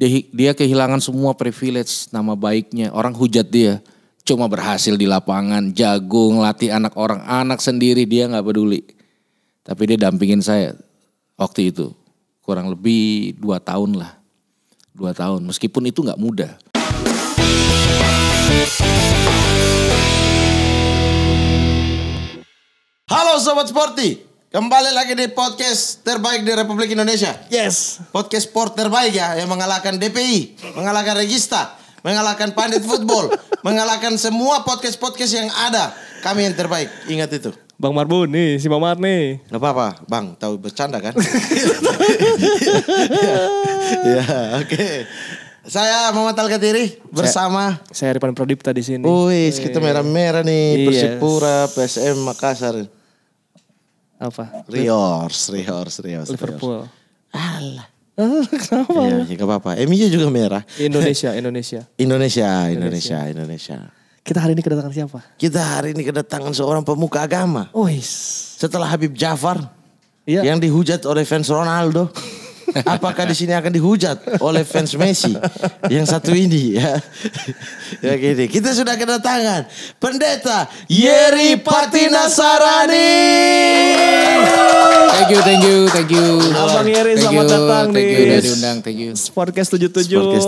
Dia, dia kehilangan semua privilege, nama baiknya. Orang hujat dia. Cuma berhasil di lapangan, jago ngelatih anak orang. Anak sendiri dia nggak peduli. Tapi dia dampingin saya waktu itu. Kurang lebih dua tahun lah. Dua tahun, meskipun itu nggak mudah. Halo Sobat Sporty, Kembali lagi di podcast terbaik di Republik Indonesia. Yes. Podcast sport terbaik ya yang mengalahkan DPI, mengalahkan Regista, mengalahkan Pandit Football, mengalahkan semua podcast-podcast yang ada. Kami yang terbaik. Ingat itu. Bang Marbun nih, si Mamat nih. Gak apa-apa, Bang. Tahu bercanda kan? ya, oke. Okay. Saya Mamat Alkatiri bersama saya, saya Ripan Pradipta di sini. Wih, kita merah-merah nih, yes. Persipura, PSM Makassar apa? Rios, Rios, Rios. Liverpool. Allah. Kenapa? ya, ya, gak apa-apa. MU juga merah. Indonesia, Indonesia. Indonesia, Indonesia, Indonesia. Kita hari ini kedatangan siapa? Kita hari ini kedatangan seorang pemuka agama. Oh, Setelah Habib Jafar. Iya. Yang dihujat oleh fans Ronaldo. Apakah di sini akan dihujat oleh fans Messi yang satu ini ya? ya gini. Gitu. Kita sudah kedatangan pendeta Yeri Patina Thank you, thank you, thank you. Abang Yeri thank selamat you, datang thank you, you diundang, thank you. tujuh. 77. tujuh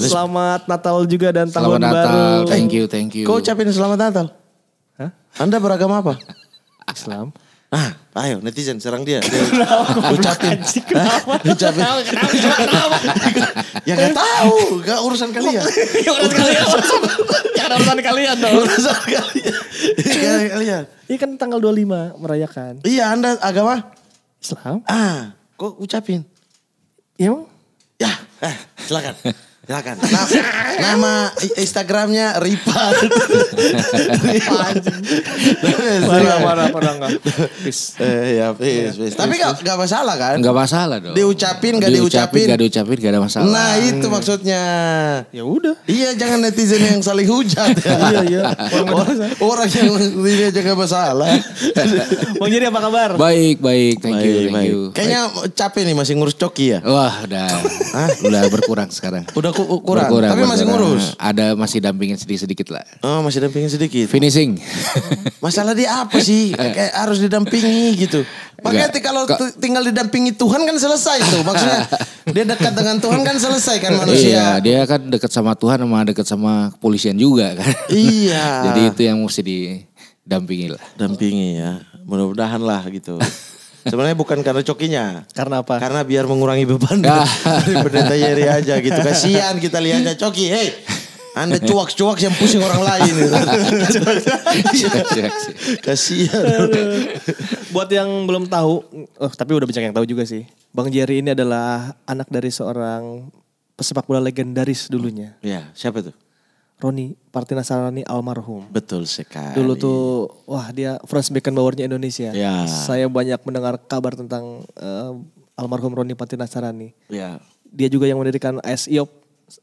77. Selamat Natal juga dan selamat tahun Natal. baru. Thank you, thank you. Kau ucapin selamat Natal. Hah? Anda beragama apa? Islam. Ah, ayo netizen serang dia. dia ucapin. Kenapa? Ucapin. Kenapa? Kenapa? ya gak tahu, gak urusan kalian. ya urusan kalian. ya urusan kalian dong. Urusan kalian. kalian. Iya kan tanggal 25 merayakan. Iya, Anda agama? Islam. Ah, kok ucapin? Iya, Ya, eh, silakan. Silakan. Nama, nama Instagramnya Ripan. Ripan. mana parah, enggak. Eh, ya, iya, iya. peace, Tapi enggak enggak masalah kan? Enggak masalah dong. Diucapin enggak diucapin? Enggak diucapin enggak ada masalah. Nah, itu maksudnya. Ya udah. Iya, jangan netizen yang saling hujat. Iya, iya. Orang yang aja jaga masalah. Bang Jadi apa kabar? Baik, baik. Thank you, thank you. Kayaknya capek nih masih ngurus coki ya? Wah, udah. Udah berkurang sekarang. Udah berkurang, berkurang tapi masih ngurus. Ada masih dampingin sedikit-sedikit lah. Oh, masih dampingin sedikit. Finishing. Masalah dia apa sih? Eh. Kayak harus didampingi gitu. Makanya kalau tinggal didampingi Tuhan kan selesai tuh. Maksudnya dia dekat dengan Tuhan kan selesai kan manusia. Iya, dia kan dekat sama Tuhan sama dekat sama kepolisian juga kan. Iya. Jadi itu yang mesti didampingi lah. Dampingi ya. Mudah-mudahan lah gitu. Sebenarnya bukan karena cokinya. Karena apa? Karena biar mengurangi beban ah. dari pendeta Yeri aja gitu. Kasihan kita lihatnya coki. Hei, anda cuak-cuak yang pusing orang lain. Kasihan. Buat yang belum tahu, oh, tapi udah banyak yang tahu juga sih. Bang Jerry ini adalah anak dari seorang pesepak bola legendaris dulunya. Iya, siapa tuh? Roni Partinasarani almarhum. Betul sekali. Dulu tuh wah dia Franz Beckenbauernya Indonesia. Ya. Saya banyak mendengar kabar tentang uh, almarhum Roni Partinasarani. Ya. Dia juga yang mendirikan ASIOP,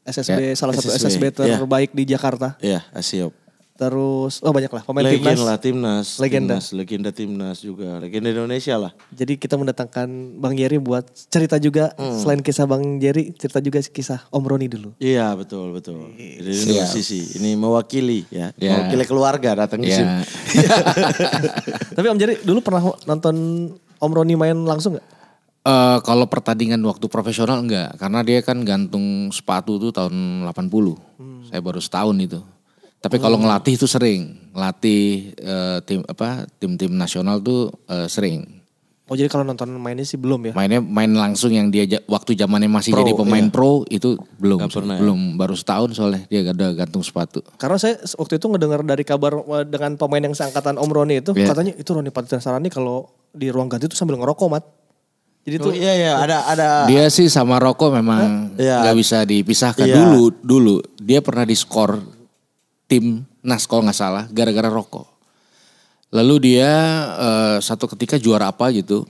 SSB ya, salah SSB. satu SSB terbaik ya. di Jakarta. Iya, ASIOP. Terus oh banyak lah pemain Legend timnas. lah timnas. Legenda. Timnas, legenda timnas juga, legenda Indonesia lah. Jadi kita mendatangkan Bang Jerry buat cerita juga hmm. selain kisah Bang Jerry, cerita juga kisah Om Roni dulu. Iya, betul, betul. Iya. Jadi Siap. sisi ini mewakili ya, yeah. mewakili keluarga datang yeah. sini. Tapi Om Jerry dulu pernah nonton Om Roni main langsung nggak? Uh, kalau pertandingan waktu profesional enggak, karena dia kan gantung sepatu tuh tahun 80. Hmm. Saya baru setahun itu. Tapi kalau hmm. ngelatih itu sering, latih uh, eh, tim apa tim-tim nasional tuh uh, sering. Oh jadi kalau nonton mainnya sih belum ya? Mainnya main langsung yang dia waktu zamannya masih pro, jadi pemain iya. pro itu belum Gak pernah, ya? belum ya? baru setahun soalnya dia ada gantung sepatu. Karena saya waktu itu ngedengar dari kabar eh, dengan pemain yang seangkatan Om Roni itu yeah. katanya itu Roni Sarani kalau di ruang ganti itu sambil ngerokok mat. Jadi tuh oh, iya iya ada ada Dia sih sama rokok memang nggak yeah. Iya. bisa dipisahkan yeah. dulu dulu dia pernah diskor Tim kalau nggak salah gara-gara rokok. Lalu dia uh, satu ketika juara apa gitu.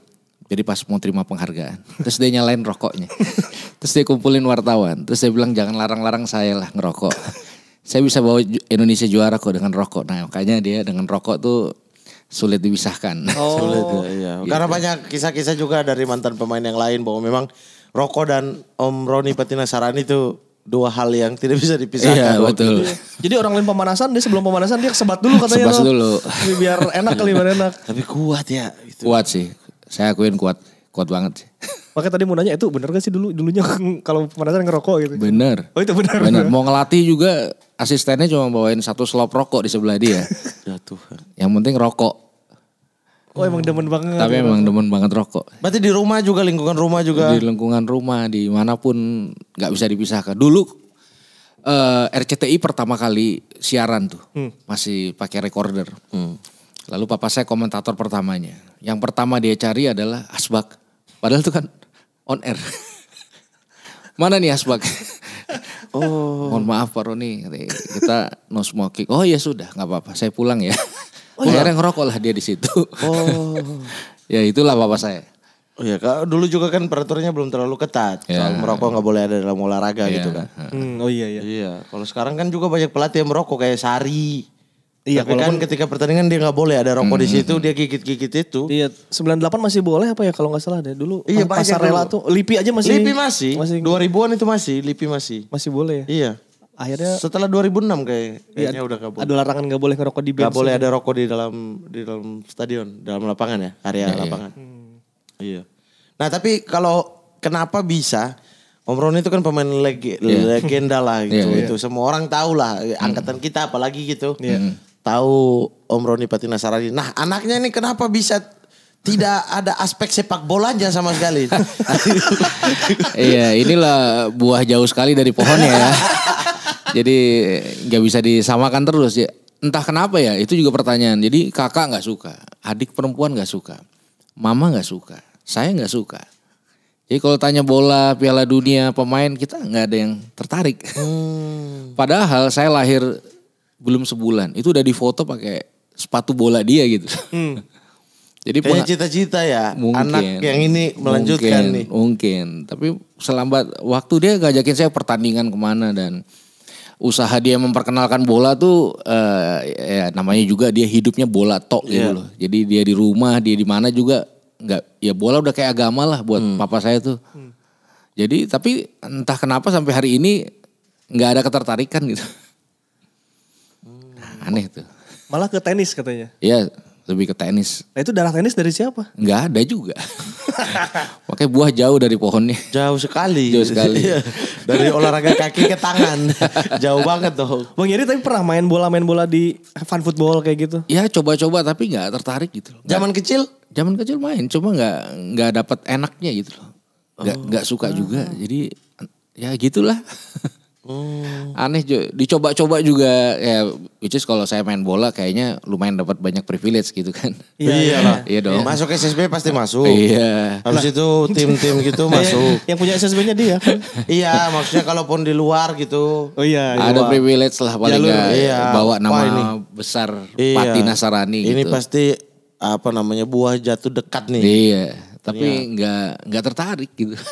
Jadi pas mau terima penghargaan, terus dia nyalain rokoknya. terus dia kumpulin wartawan, terus dia bilang jangan larang-larang saya lah ngerokok. saya bisa bawa Indonesia juara kok dengan rokok. Nah, makanya dia dengan rokok tuh sulit dipisahkan. Oh, sulit, ya, iya. Gitu. Karena banyak kisah-kisah juga dari mantan pemain yang lain bahwa memang rokok dan Om Roni Patina Sarani itu dua hal yang tidak bisa dipisahkan. Iya, betul. Jadi orang lain pemanasan dia sebelum pemanasan dia sebat dulu katanya. Sebat dulu. Biar enak kali biar enak. Tapi kuat ya. Gitu. Kuat sih. Saya akuin kuat. Kuat banget sih. Makanya tadi mau nanya itu bener gak sih dulu dulunya kalau pemanasan ngerokok gitu? Bener. Oh itu bener. Bener. Mau ngelatih juga asistennya cuma bawain satu selop rokok di sebelah dia. ya Tuhan. Yang penting rokok. Oh emang hmm. demen banget. Tapi emang demen banget rokok. Berarti di rumah juga lingkungan rumah juga. Di lingkungan rumah dimanapun nggak bisa dipisahkan. Dulu uh, eh, RCTI pertama kali siaran tuh hmm. masih pakai recorder. Hmm. Lalu papa saya komentator pertamanya. Yang pertama dia cari adalah Asbak. Padahal itu kan on air. Mana nih Asbak? oh. Mohon maaf Pak Roni, kita no smoking. Oh ya sudah, nggak apa-apa. Saya pulang ya. Oh, iya? Akhirnya ngerokok lah dia di situ. Oh. ya itulah bapak saya. Oh iya kak, dulu juga kan peraturannya belum terlalu ketat yeah. soal merokok nggak boleh ada dalam olahraga yeah. gitu kan. Hmm, oh iya iya. Iya, kalau sekarang kan juga banyak pelatih yang merokok kayak Sari. Iya, tapi kan ketika pertandingan dia nggak boleh ada rokok hmm. di situ, dia gigit-gigit itu. Iya, delapan masih boleh apa ya kalau nggak salah deh dulu. Iya, pasar rela tuh Lipi aja masih. Lipi masih. dua ribuan itu masih, Lipi masih. Masih boleh ya. Iya akhirnya setelah 2006 kayak iya, kayaknya ya, udah gak boleh. Ada larangan nggak boleh ngerokok di bench. Gak boleh ada rokok di dalam di dalam stadion, dalam lapangan ya, area ya, lapangan. Iya. Hmm. iya. Nah, tapi kalau kenapa bisa Om Roni itu kan pemain leg yeah. legenda lah iya, gitu. Yeah, yeah. Itu semua orang tahu lah hmm. angkatan kita apalagi gitu. Yeah. Hmm. Tahu Om Roni Patinasarani. Nah, anaknya ini kenapa bisa tidak ada aspek sepak bola aja sama sekali. iya, inilah buah jauh sekali dari pohonnya ya. Jadi nggak bisa disamakan terus ya. Entah kenapa ya, itu juga pertanyaan. Jadi kakak nggak suka, adik perempuan nggak suka, mama nggak suka, saya nggak suka. Jadi kalau tanya bola, Piala Dunia, pemain kita nggak ada yang tertarik. Hmm. Padahal saya lahir belum sebulan, itu udah difoto pakai sepatu bola dia gitu. Hmm. Jadi punya cita-cita ya mungkin, anak yang ini melanjutkan mungkin, nih. Mungkin, tapi selambat waktu dia ngajakin saya pertandingan kemana dan usaha dia memperkenalkan bola tuh uh, ya namanya juga dia hidupnya bola tok yeah. gitu iya. loh. Jadi dia di rumah, dia di mana juga nggak ya bola udah kayak agama lah buat hmm. papa saya tuh. Hmm. Jadi tapi entah kenapa sampai hari ini nggak ada ketertarikan gitu. Hmm. aneh tuh. Malah ke tenis katanya. Iya lebih ke tenis. Nah itu darah tenis dari siapa? Enggak ada juga. Pakai buah jauh dari pohonnya. Jauh sekali. Jauh sekali. Iya. dari olahraga kaki ke tangan. jauh banget tuh. Bang Yeri tapi pernah main bola main bola di fun football kayak gitu? Ya coba-coba tapi nggak tertarik gitu. Loh. Zaman gak, kecil? Zaman kecil main, cuma nggak nggak dapat enaknya gitu loh. Nggak oh. suka juga. Jadi ya gitulah. Hmm. Aneh dicoba-coba juga ya which is kalau saya main bola kayaknya lumayan dapat banyak privilege gitu kan. Iya iya, iya. lah. Iya dong. Masuk SSB pasti masuk. Iya. Habis itu tim-tim gitu masuk. Iya, iya. Yang punya SSB-nya dia kan. iya, maksudnya kalaupun di luar gitu. Oh iya. Ada privilege lah paling enggak iya. bawa nama ini. besar iya. Pati Nasarani ini gitu. Ini pasti apa namanya buah jatuh dekat nih. Iya, tapi nggak iya. nggak tertarik gitu.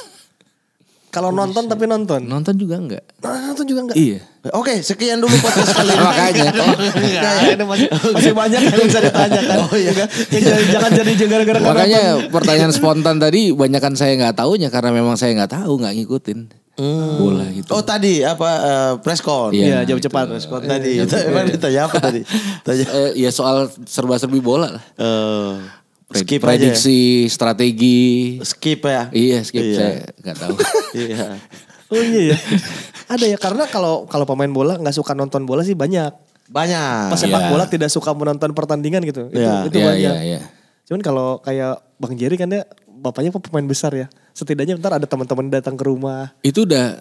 Kalau nonton tapi nonton. Nonton juga enggak. Nah, nonton juga enggak. Iya. Eh, oke, sekian dulu podcast kali ini. Makanya. Iya, iya, iya, masih, banyak yang bisa ditanyakan. Oh iya. jangan, jangan jadi gara-gara Makanya pertanyaan spontan tadi banyakkan saya nggak tahunya karena memang saya enggak tahu, enggak ngikutin. Hmm. bola gitu. Oh tadi apa uh, eh, call? Iya ya, jam cepat call tadi. Emang apa tadi? Tanya. Eh, ya soal serba-serbi bola lah skip ya. prediksi, aja strategi. Skip ya? Iya, skip. Iya. Saya nggak tahu. iya. Oh iya. Ya? Ada ya karena kalau kalau pemain bola nggak suka nonton bola sih banyak. Banyak. Pas sepak yeah. bola tidak suka menonton pertandingan gitu. Itu yeah. itu yeah, banyak. Yeah, yeah. Cuman kalau kayak Bang Jerry kan ya bapaknya pemain besar ya. Setidaknya ntar ada teman-teman datang ke rumah. Itu udah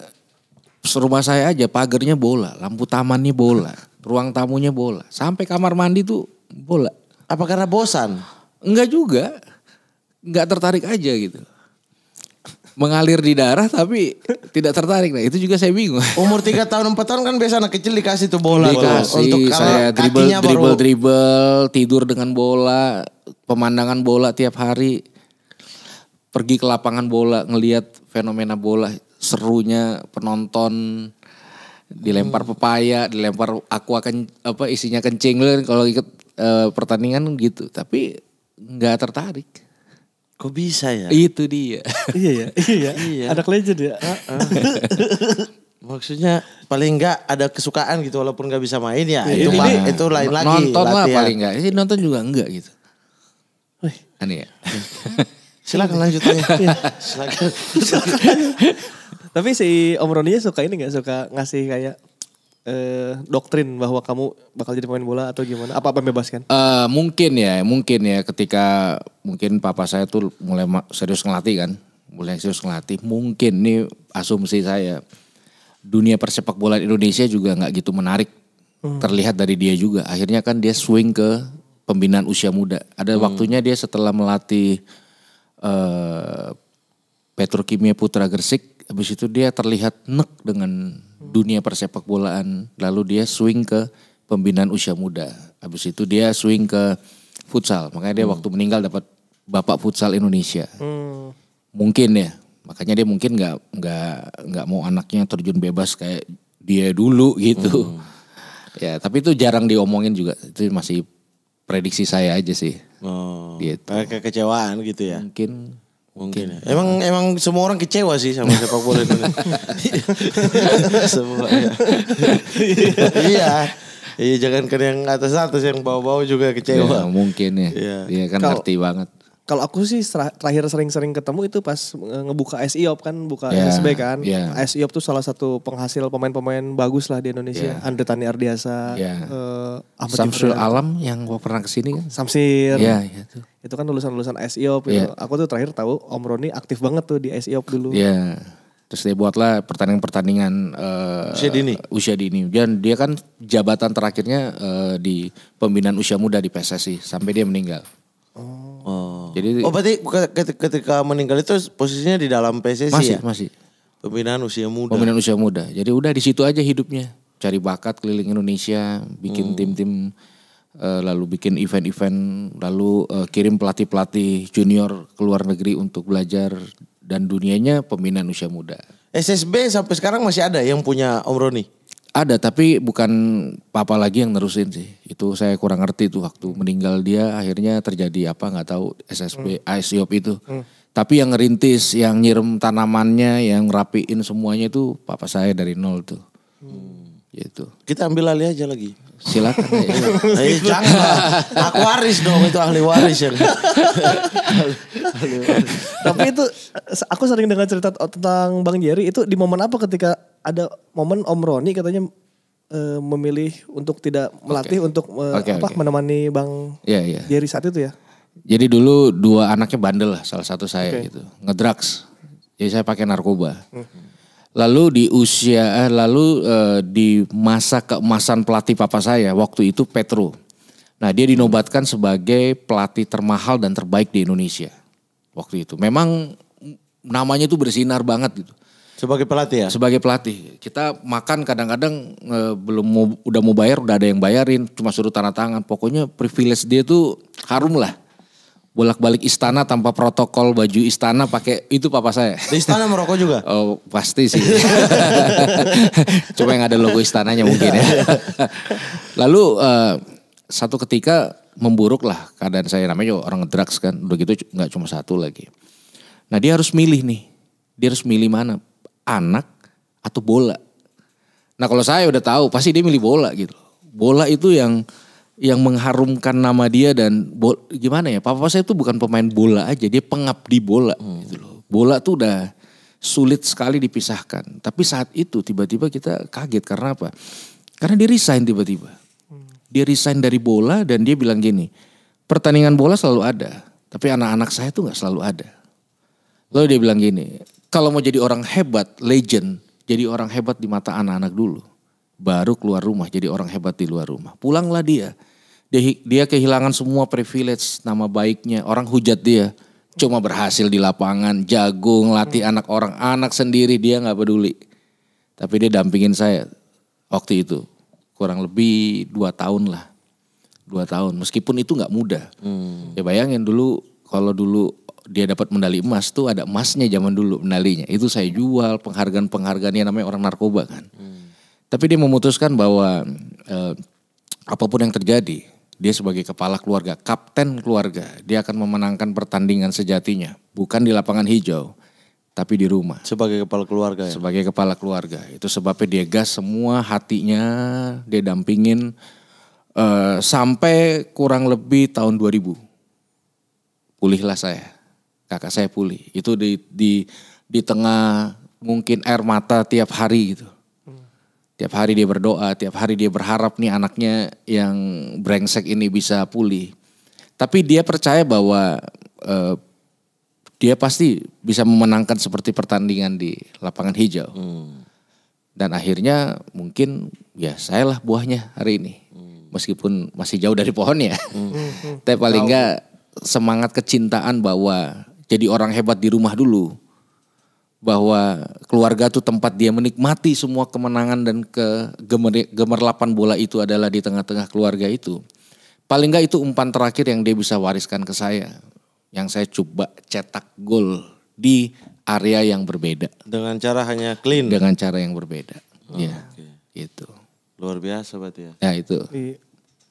rumah saya aja pagernya bola, lampu tamannya bola, ruang tamunya bola, sampai kamar mandi tuh bola. Apa karena bosan? Enggak juga. Enggak tertarik aja gitu. Mengalir di darah tapi tidak tertarik. Nah itu juga saya bingung. Umur 3 tahun 4 tahun kan biasa anak kecil dikasih tuh bola. Dikasih. Untuk saya dribble, dribble, baru... dribble, tidur dengan bola. Pemandangan bola tiap hari. Pergi ke lapangan bola ngeliat fenomena bola. Serunya penonton dilempar hmm. pepaya, dilempar aku akan apa isinya kencing kalau ikut e, pertandingan gitu. Tapi nggak tertarik. Kok bisa ya? Itu dia. iya ya, iya. Ya. iya. Anak legend ya. Maksudnya paling enggak ada kesukaan gitu walaupun nggak bisa main ya. Iya, itu ini, mah, itu lain lagi. Nonton lah paling enggak. Ini nonton juga enggak gitu. Wih. Aneh ya. Silakan lanjut aja. Iya. Silakan. Tapi si Om Roninya suka ini nggak suka ngasih kayak eh, doktrin bahwa kamu bakal jadi pemain bola atau gimana? Apa apa membebaskan? Uh, mungkin ya, mungkin ya ketika mungkin papa saya tuh mulai serius ngelatih kan. Mulai serius ngelatih, mungkin ini asumsi saya. Dunia persepak bola Indonesia juga nggak gitu menarik. Hmm. Terlihat dari dia juga. Akhirnya kan dia swing ke pembinaan usia muda. Ada hmm. waktunya dia setelah melatih uh, Petrokimia Putra Gresik, habis itu dia terlihat nek dengan dunia persepak bolaan lalu dia swing ke pembinaan usia muda habis itu dia swing ke futsal makanya dia hmm. waktu meninggal dapat bapak futsal Indonesia hmm. mungkin ya makanya dia mungkin nggak nggak nggak mau anaknya terjun bebas kayak dia dulu gitu hmm. ya tapi itu jarang diomongin juga itu masih prediksi saya aja sih oh. gitu. kekecewaan gitu ya mungkin Mungkin. ya Emang emang semua orang kecewa sih sama sepak bola Indonesia. semua. Iya. iya. Iya jangan kan yang atas-atas yang bawa bawa juga kecewa. Ya, mungkin ya. Iya ya, kan Kau, ngerti banget kalau aku sih terakhir sering-sering ketemu itu pas eh, ngebuka SIOP kan, buka yeah, SB kan. Yeah. SIOP tuh salah satu penghasil pemain-pemain bagus lah di Indonesia. Yeah. Andre Tani Ardiasa, yeah. Ya. Eh, uh, Samsul Alam yang gua pernah kesini kan. Samsir. Yeah, ya yeah, Itu kan lulusan-lulusan SIOP. Yeah. Gitu. Ya. Aku tuh terakhir tahu Om Roni aktif banget tuh di SIOP dulu. Yeah. Terus dia buatlah pertandingan-pertandingan uh, eh, usia dini. Usia dini. Dan dia kan jabatan terakhirnya uh, di pembinaan usia muda di PSSI sampai dia meninggal. Oh. Jadi Oh berarti ketika meninggal itu posisinya di dalam PSSI masih, ya? Masih, masih. Pembinaan usia muda. Pembinaan usia muda. Jadi udah di situ aja hidupnya. Cari bakat keliling Indonesia, bikin hmm. tim-tim hmm. uh, lalu bikin event-event, lalu uh, kirim pelatih-pelatih junior ke luar negeri untuk belajar dan dunianya pembinaan usia muda. SSB sampai sekarang masih ada yang punya Om Roni? Ada tapi bukan papa lagi yang nerusin sih. Itu saya kurang ngerti tuh waktu meninggal dia akhirnya terjadi apa nggak tahu SSB hmm. ICOP itu. Hmm. Tapi yang ngerintis, yang nyiram tanamannya, yang rapiin semuanya itu papa saya dari nol tuh. Hmm. Gitu. Kita ambil alih aja lagi. Silakan. Ayo, eh, jangan. Aku waris dong itu ahli waris ya. Tapi itu aku sering dengar cerita tentang Bang Jerry itu di momen apa ketika ada momen Om Roni katanya eh, memilih untuk tidak melatih okay. untuk eh, okay, apa okay. menemani Bang yeah, yeah. Jerry saat itu ya? Jadi dulu dua anaknya bandel lah, salah satu saya okay. gitu, ngedrugs. Jadi saya pakai narkoba. Hmm. Lalu di usia eh, lalu eh, di masa keemasan pelatih papa saya waktu itu Petro. Nah, dia dinobatkan sebagai pelatih termahal dan terbaik di Indonesia waktu itu. Memang namanya itu bersinar banget gitu. Sebagai pelatih ya? Sebagai pelatih. Kita makan kadang-kadang eh, belum mau, udah mau bayar udah ada yang bayarin, cuma suruh tanda tangan. Pokoknya privilege dia tuh harum lah bolak-balik istana tanpa protokol baju istana pakai itu papa saya. Di istana merokok juga? Oh pasti sih. Cuma yang ada logo istananya mungkin ya. Lalu uh, satu ketika memburuk lah keadaan saya namanya orang drugs kan udah gitu nggak cuma satu lagi. Nah dia harus milih nih, dia harus milih mana anak atau bola. Nah kalau saya udah tahu pasti dia milih bola gitu. Bola itu yang yang mengharumkan nama dia dan gimana ya papa saya itu bukan pemain bola aja dia pengabdi bola hmm. gitu loh bola tuh udah sulit sekali dipisahkan tapi saat itu tiba-tiba kita kaget karena apa karena dia resign tiba-tiba hmm. dia resign dari bola dan dia bilang gini pertandingan bola selalu ada tapi anak-anak saya tuh nggak selalu ada lalu dia bilang gini kalau mau jadi orang hebat legend jadi orang hebat di mata anak-anak dulu baru keluar rumah jadi orang hebat di luar rumah. Pulanglah dia. Dia, dia kehilangan semua privilege, nama baiknya, orang hujat dia. Cuma berhasil di lapangan, jago ngelatih hmm. anak orang, anak sendiri dia nggak peduli. Tapi dia dampingin saya waktu itu. Kurang lebih dua tahun lah. Dua tahun, meskipun itu nggak mudah. Hmm. Ya bayangin dulu, kalau dulu dia dapat medali emas tuh ada emasnya zaman dulu medalinya. Itu saya jual penghargaan-penghargaan yang namanya orang narkoba kan. Hmm tapi dia memutuskan bahwa eh, apapun yang terjadi, dia sebagai kepala keluarga, kapten keluarga, dia akan memenangkan pertandingan sejatinya, bukan di lapangan hijau, tapi di rumah. Sebagai kepala keluarga ya. Sebagai kepala keluarga. Itu sebabnya dia gas semua hatinya, dia dampingin eh, sampai kurang lebih tahun 2000. Pulihlah saya. Kakak saya pulih. Itu di di di tengah mungkin air mata tiap hari gitu. Tiap hari dia berdoa, tiap hari dia berharap nih anaknya yang brengsek ini bisa pulih. Tapi dia percaya bahwa uh, dia pasti bisa memenangkan seperti pertandingan di lapangan hijau. Hmm. Dan akhirnya mungkin ya saya lah buahnya hari ini. Hmm. Meskipun masih jauh dari pohonnya. Hmm. Tapi paling enggak semangat kecintaan bahwa jadi orang hebat di rumah dulu bahwa keluarga itu tempat dia menikmati semua kemenangan dan ke gemerlapan bola itu adalah di tengah-tengah keluarga itu. Paling nggak itu umpan terakhir yang dia bisa wariskan ke saya. Yang saya coba cetak gol di area yang berbeda. Dengan cara hanya clean? Dengan cara yang berbeda. Oh, ya, okay. gitu. Luar biasa berarti ya? Ya itu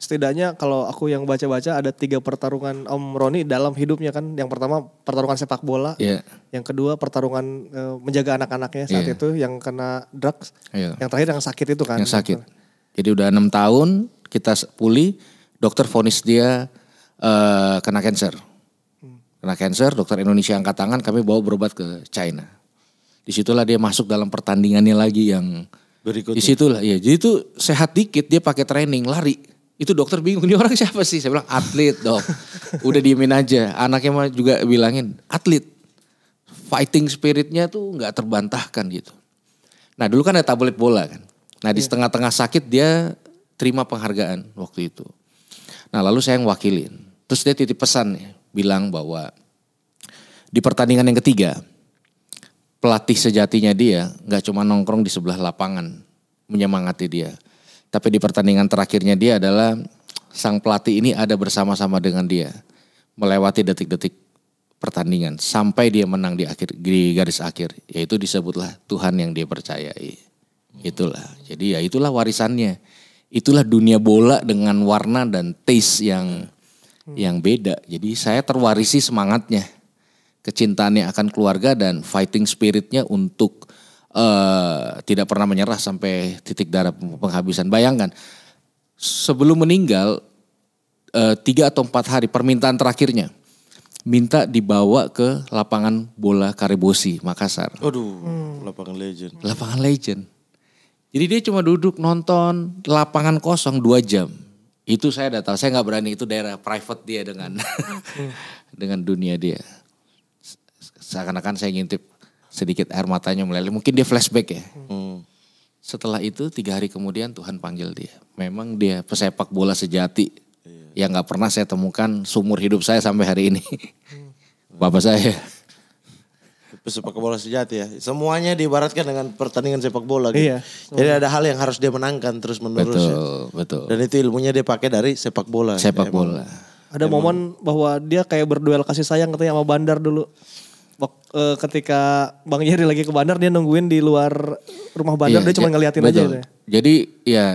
setidaknya kalau aku yang baca-baca ada tiga pertarungan Om Roni dalam hidupnya kan. Yang pertama pertarungan sepak bola, yeah. yang kedua pertarungan e, menjaga anak-anaknya saat yeah. itu yang kena drugs, yeah. yang terakhir yang sakit itu kan. Yang sakit. Jadi udah enam tahun kita pulih, dokter vonis dia e, kena cancer, hmm. Kena cancer, dokter Indonesia angkat tangan, kami bawa berobat ke China. Disitulah dia masuk dalam pertandingannya lagi yang berikutnya. Disitulah, iya. Jadi itu sehat dikit, dia pakai training lari itu dokter bingung ini orang siapa sih? Saya bilang atlet dok. Udah diemin aja. Anaknya mah juga bilangin atlet. Fighting spiritnya tuh nggak terbantahkan gitu. Nah dulu kan ada tablet bola kan. Nah di iya. setengah-tengah sakit dia terima penghargaan waktu itu. Nah lalu saya yang wakilin. Terus dia titip pesan ya, bilang bahwa di pertandingan yang ketiga pelatih sejatinya dia nggak cuma nongkrong di sebelah lapangan menyemangati dia tapi di pertandingan terakhirnya dia adalah sang pelatih ini ada bersama-sama dengan dia melewati detik-detik pertandingan sampai dia menang di akhir di garis akhir yaitu disebutlah Tuhan yang dia percayai itulah jadi ya itulah warisannya itulah dunia bola dengan warna dan taste yang yang beda jadi saya terwarisi semangatnya kecintaannya akan keluarga dan fighting spiritnya untuk Eh, tidak pernah menyerah sampai titik darah penghabisan. Bayangkan sebelum meninggal uh, tiga atau empat hari permintaan terakhirnya minta dibawa ke lapangan bola Karibosi Makassar. Aduh, hmm. lapangan legend. Lapangan legend. Jadi dia cuma duduk nonton lapangan kosong dua jam. Itu saya datang, saya nggak berani itu daerah private dia dengan hmm. dengan dunia dia. Seakan-akan saya ngintip sedikit air matanya meleleh. Mungkin dia flashback ya. Hmm. Setelah itu tiga hari kemudian Tuhan panggil dia. Memang dia pesepak bola sejati yeah. yang nggak pernah saya temukan seumur hidup saya sampai hari ini. Hmm. Bapak saya sepak bola sejati ya. Semuanya diibaratkan dengan pertandingan sepak bola gitu. Iya. Jadi ada hal yang harus dia menangkan terus menerus. Betul, ya. betul. Dan itu ilmunya dia pakai dari sepak bola. Sepak ya, bola. Ada emang. momen bahwa dia kayak berduel kasih sayang katanya sama Bandar dulu. Eh, ketika Bang Jerry lagi ke bandar dia nungguin di luar rumah bandar iya, dia cuma iya, ngeliatin betul. aja gitu ya. Jadi ya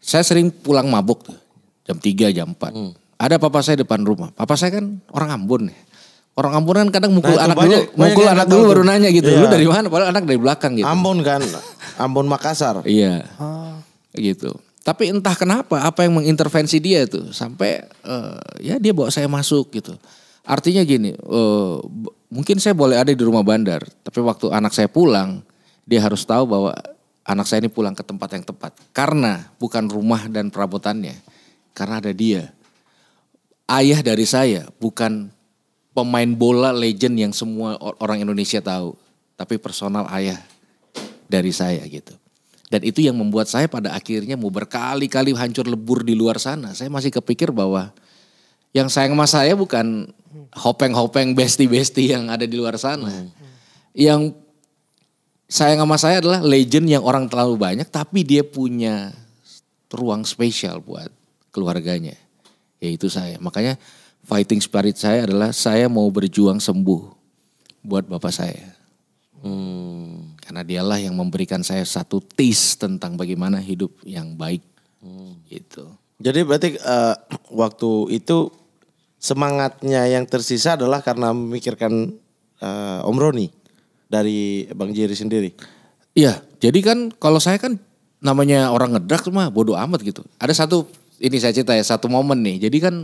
saya sering pulang mabuk tuh. Jam 3, jam 4. Hmm. Ada papa saya depan rumah. Papa saya kan orang Ambon ya. Orang Ambon kan kadang mukul nah, anak banyak, dulu, banyak mukul anak dulu baru nanya gitu. Iya. Lu dari mana? Padahal anak dari belakang gitu. Ambon kan. Ambon Makassar. iya. Ha. Ah. Gitu. Tapi entah kenapa apa yang mengintervensi dia itu sampai uh, ya dia bawa saya masuk gitu. Artinya gini, uh, mungkin saya boleh ada di rumah bandar, tapi waktu anak saya pulang, dia harus tahu bahwa anak saya ini pulang ke tempat yang tepat. Karena bukan rumah dan perabotannya, karena ada dia. Ayah dari saya bukan pemain bola legend yang semua orang Indonesia tahu, tapi personal ayah dari saya gitu. Dan itu yang membuat saya pada akhirnya mau berkali-kali hancur lebur di luar sana. Saya masih kepikir bahwa yang sayang sama saya bukan hopeng-hopeng besti-besti yang ada di luar sana. Hmm. Yang sayang sama saya adalah legend yang orang terlalu banyak tapi dia punya ruang spesial buat keluarganya. Yaitu saya. Makanya fighting spirit saya adalah saya mau berjuang sembuh buat bapak saya. Hmm. Karena dialah yang memberikan saya satu tease tentang bagaimana hidup yang baik. Hmm. Gitu. Jadi berarti uh, waktu itu semangatnya yang tersisa adalah karena memikirkan uh, Om Roni dari Bang Jerry sendiri. Iya, jadi kan kalau saya kan namanya orang ngedrak mah bodoh amat gitu. Ada satu ini saya cerita ya satu momen nih. Jadi kan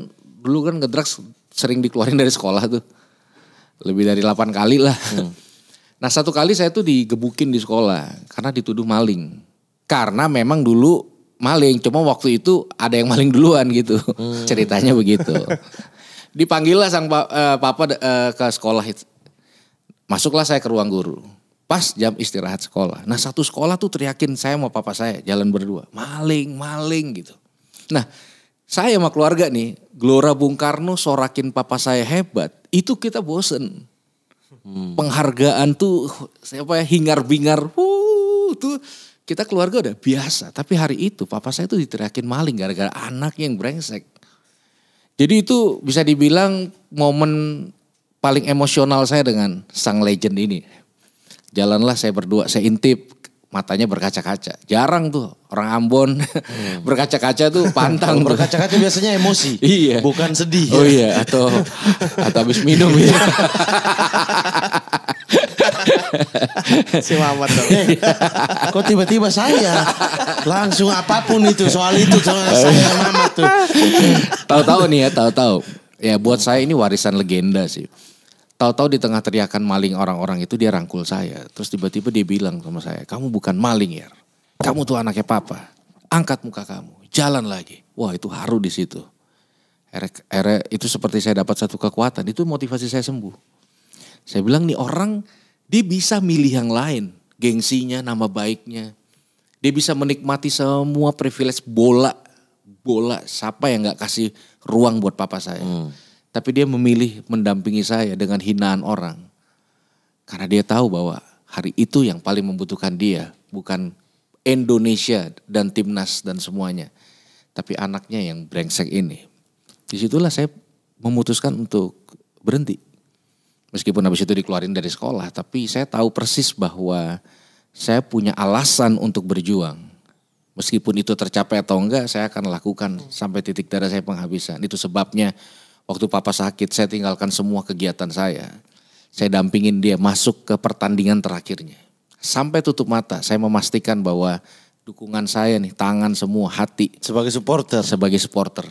dulu kan ngedrak sering dikeluarin dari sekolah tuh. Lebih dari 8 kali lah. Hmm. Nah satu kali saya tuh digebukin di sekolah karena dituduh maling. Karena memang dulu maling, cuma waktu itu ada yang maling duluan gitu. Hmm. Ceritanya begitu. dipanggil lah sang uh, papa uh, ke sekolah itu. Masuklah saya ke ruang guru. Pas jam istirahat sekolah. Nah satu sekolah tuh teriakin saya sama papa saya jalan berdua. Maling, maling gitu. Nah saya sama keluarga nih. Gelora Bung Karno sorakin papa saya hebat. Itu kita bosen. Hmm. Penghargaan tuh siapa ya hingar-bingar. tuh kita keluarga udah biasa. Tapi hari itu papa saya tuh diteriakin maling gara-gara anak yang brengsek. Jadi itu bisa dibilang momen paling emosional saya dengan sang legend ini. Jalanlah saya berdua, saya intip matanya berkaca-kaca. Jarang tuh orang Ambon hmm. berkaca-kaca tuh pantang. berkaca-kaca biasanya emosi. iya. Bukan sedih. Oh iya atau atau habis minum ya. si Mamat dong. Hey, eh, kok tiba-tiba saya langsung apapun itu soal itu soal saya Mamat tuh. Tahu-tahu nih ya, tahu-tahu. Ya buat saya ini warisan legenda sih. Tahu-tahu di tengah teriakan maling orang-orang itu dia rangkul saya. Terus tiba-tiba dia bilang sama saya, kamu bukan maling ya. Kamu tuh anaknya papa. Angkat muka kamu, jalan lagi. Wah itu haru di situ. Erek, erek, itu seperti saya dapat satu kekuatan. Itu motivasi saya sembuh. Saya bilang nih orang dia bisa milih yang lain, gengsinya, nama baiknya. Dia bisa menikmati semua privilege bola, bola. Siapa yang gak kasih ruang buat papa saya? Hmm. Tapi dia memilih mendampingi saya dengan hinaan orang, karena dia tahu bahwa hari itu yang paling membutuhkan dia, bukan Indonesia dan timnas dan semuanya, tapi anaknya yang brengsek ini. Disitulah saya memutuskan untuk berhenti Meskipun habis itu dikeluarin dari sekolah, tapi saya tahu persis bahwa saya punya alasan untuk berjuang. Meskipun itu tercapai atau enggak, saya akan lakukan sampai titik darah saya penghabisan. Itu sebabnya waktu papa sakit, saya tinggalkan semua kegiatan saya. Saya dampingin dia masuk ke pertandingan terakhirnya. Sampai tutup mata, saya memastikan bahwa dukungan saya nih, tangan semua, hati. Sebagai supporter? Sebagai supporter.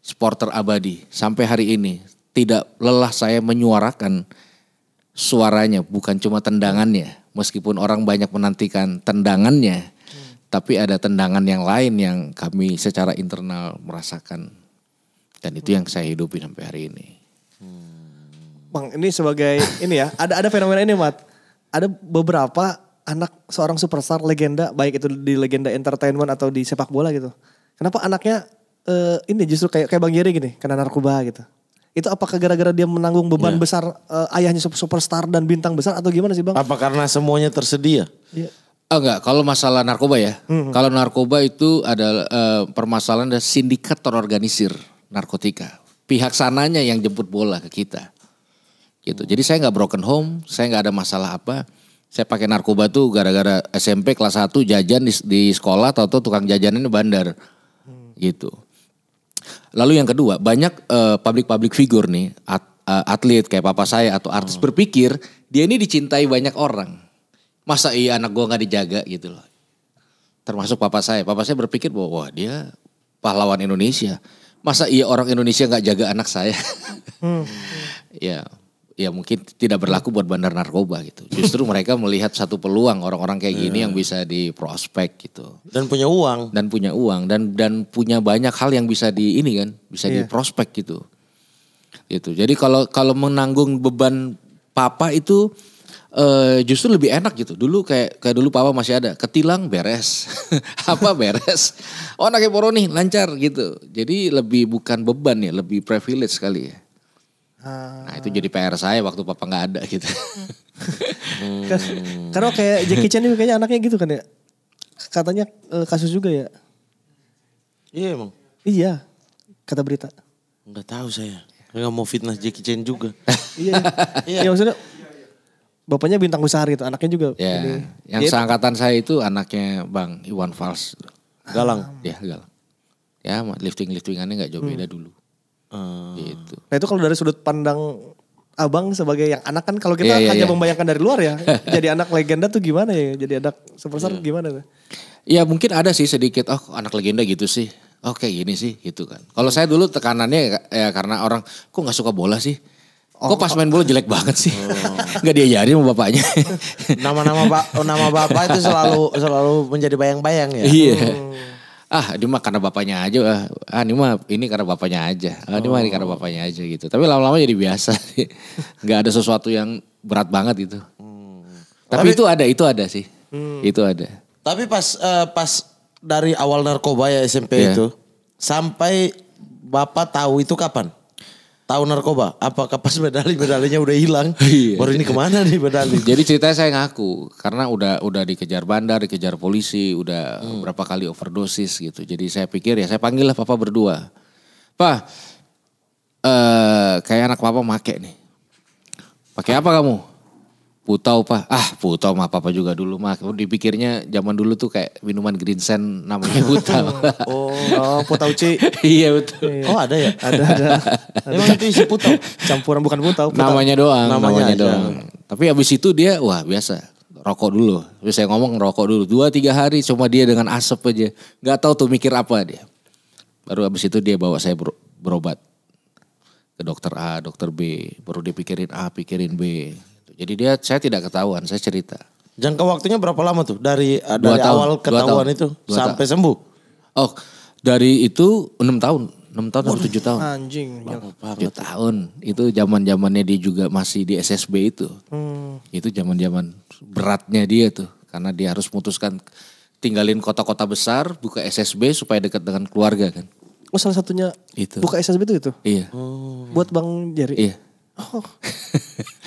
Supporter abadi. Sampai hari ini, tidak lelah saya menyuarakan suaranya, bukan cuma tendangannya. Meskipun orang banyak menantikan tendangannya, hmm. tapi ada tendangan yang lain yang kami secara internal merasakan. Dan itu hmm. yang saya hidupi sampai hari ini. Bang, ini sebagai ini ya, ada ada fenomena ini, Mat. Ada beberapa anak seorang superstar legenda, baik itu di legenda entertainment atau di sepak bola gitu. Kenapa anaknya uh, ini justru kayak kayak Bang Jerry gini, kena narkoba gitu itu apakah gara-gara dia menanggung beban ya. besar uh, ayahnya superstar dan bintang besar atau gimana sih bang? Apa karena semuanya tersedia? Ya. Oh, enggak, kalau masalah narkoba ya. Mm -hmm. Kalau narkoba itu ada uh, permasalahan dari sindikat terorganisir narkotika. Pihak sananya yang jemput bola ke kita. Gitu. Jadi saya nggak broken home, saya nggak ada masalah apa. Saya pakai narkoba tuh gara-gara SMP kelas 1 jajan di, di sekolah atau tukang jajanannya bandar. Hmm. Gitu. Lalu yang kedua, banyak uh, eh, public-public figure nih, at, uh, atlet kayak papa saya atau artis oh. berpikir dia ini dicintai banyak orang. Masa iya anak gua gak dijaga gitu loh. Termasuk papa saya. Papa saya berpikir bahwa wah dia pahlawan Indonesia. Masa iya orang Indonesia gak jaga anak saya? hmm. ya, ya mungkin tidak berlaku buat bandar narkoba gitu. Justru mereka melihat satu peluang orang-orang kayak gini yeah. yang iya. bisa di prospek gitu. Dan punya uang. Dan punya uang dan dan punya banyak hal yang bisa di ini kan, bisa yeah. prospek gitu. Gitu. Jadi kalau kalau menanggung beban papa itu uh, justru lebih enak gitu. Dulu kayak kayak dulu papa masih ada, ketilang beres. Apa beres? Oh anaknya Poro nih lancar gitu. Jadi lebih bukan beban ya, lebih privilege sekali ya. Ah. Nah itu jadi PR saya waktu papa nggak ada gitu. hmm. Karena kayak Jackie Chan ini kayaknya anaknya gitu kan ya. Katanya eh, kasus juga ya. Iya emang. Iya. Kata berita. Nggak tahu saya. Nggak mau fitnah Jackie Chan juga. iya. Iya ya, maksudnya bapaknya bintang besar gitu, anaknya juga. Yeah. Jadi, yang seangkatan saya itu anaknya Bang Iwan Fals. Galang. Ya, galang. Ya, lifting-liftingannya nggak jauh hmm. beda dulu. Hmm. Gitu. Nah itu kalau dari sudut pandang abang sebagai yang anak kan kalau kita yeah, yeah, hanya yeah. membayangkan dari luar ya jadi anak legenda tuh gimana ya jadi anak sebesar yeah. gimana ya ya mungkin ada sih sedikit oh anak legenda gitu sih oh gini sih gitu kan kalau saya dulu tekanannya ya, ya karena orang kok nggak suka bola sih Oh, Kok pas main bola jelek banget sih? Oh. Gak diajarin sama bapaknya. Nama-nama ba nama bapak itu selalu selalu menjadi bayang-bayang ya. Iya. Yeah. Hmm ah ini mah karena bapaknya aja ah. ah ini mah ini karena bapaknya aja ah, ini mah ini karena oh. bapaknya aja gitu tapi lama-lama jadi biasa nggak ada sesuatu yang berat banget itu. hmm. tapi, tapi itu ada itu ada sih hmm. itu ada tapi pas uh, pas dari awal narkoba ya SMP yeah. itu sampai bapak tahu itu kapan tahu narkoba apakah pas medali medalinya udah hilang iya. baru ini kemana nih medali jadi ceritanya saya ngaku karena udah udah dikejar bandar dikejar polisi udah hmm. berapa kali overdosis gitu jadi saya pikir ya saya panggil lah papa berdua pak eh kayak anak papa make nih pakai apa kamu Putau pak, ah putau mah apa juga dulu mah. Dipikirnya zaman dulu tuh kayak minuman green sen namanya putau. oh, oh putau C. iya betul. Iya. Oh ada ya, ada ada. Memang itu isi putau, campuran bukan putau. putau. Namanya doang, namanya, namanya doang. Tapi abis itu dia, wah biasa rokok dulu. Tapi saya ngomong rokok dulu. Dua tiga hari cuma dia dengan asap aja. Gak tahu tuh mikir apa dia. Baru abis itu dia bawa saya berobat ke dokter A, dokter B. Baru dipikirin A, pikirin B. Jadi dia saya tidak ketahuan, saya cerita. Jangka waktunya berapa lama tuh dari eh, dua dari tahun, awal ketahuan tahun, itu sampai sembuh? Oh, dari itu enam tahun. enam tahun atau 7 tahun. Anjing. tujuh ya. tahun. Itu zaman-zamannya dia juga masih di SSB itu. Hmm. Itu zaman-zaman beratnya dia tuh karena dia harus memutuskan tinggalin kota-kota besar, buka SSB supaya dekat dengan keluarga kan. Oh salah satunya itu. buka SSB itu itu? Iya. Oh. Buat Bang Jerry? Iya. Oh.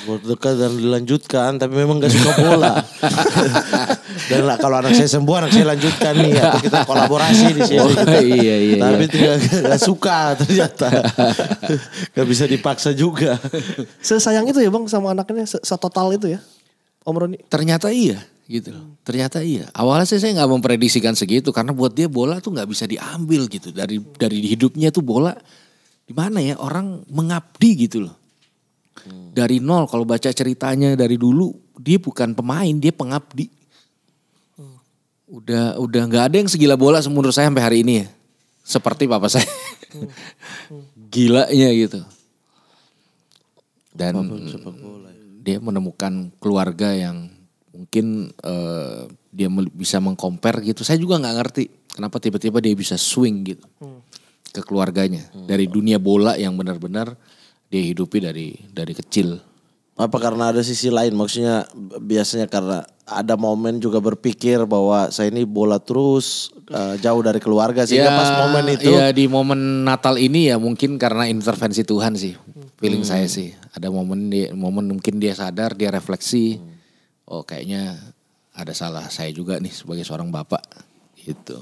World dekat dan dilanjutkan tapi memang gak suka bola. dan lah, kalau anak saya sembuh anak saya lanjutkan nih atau kita kolaborasi di sini. Oh, gitu. iya, iya, iya, tapi iya. tidak gak suka ternyata. gak bisa dipaksa juga. Sesayang itu ya Bang sama anaknya setotal itu ya. Om Roni. Ternyata iya gitu loh. Ternyata iya. Awalnya sih saya nggak memprediksikan segitu karena buat dia bola tuh nggak bisa diambil gitu dari dari hidupnya tuh bola di mana ya orang mengabdi gitu loh Hmm. Dari nol kalau baca ceritanya dari dulu dia bukan pemain, dia pengabdi. Hmm. Udah udah nggak ada yang segila bola menurut saya sampai hari ini ya. Seperti papa saya. Hmm. Gilanya gitu. Dan ya. dia menemukan keluarga yang mungkin uh, dia bisa mengkompar gitu. Saya juga nggak ngerti kenapa tiba-tiba dia bisa swing gitu ke keluarganya dari dunia bola yang benar-benar dia hidupi dari dari kecil. Apa karena ada sisi lain? Maksudnya biasanya karena ada momen juga berpikir bahwa saya ini bola terus eh, jauh dari keluarga sih. ya, pas momen itu. Ya di momen Natal ini ya mungkin karena intervensi Tuhan sih, feeling hmm. saya sih. Ada momen dia, momen mungkin dia sadar, dia refleksi. Hmm. Oh kayaknya ada salah saya juga nih sebagai seorang bapak gitu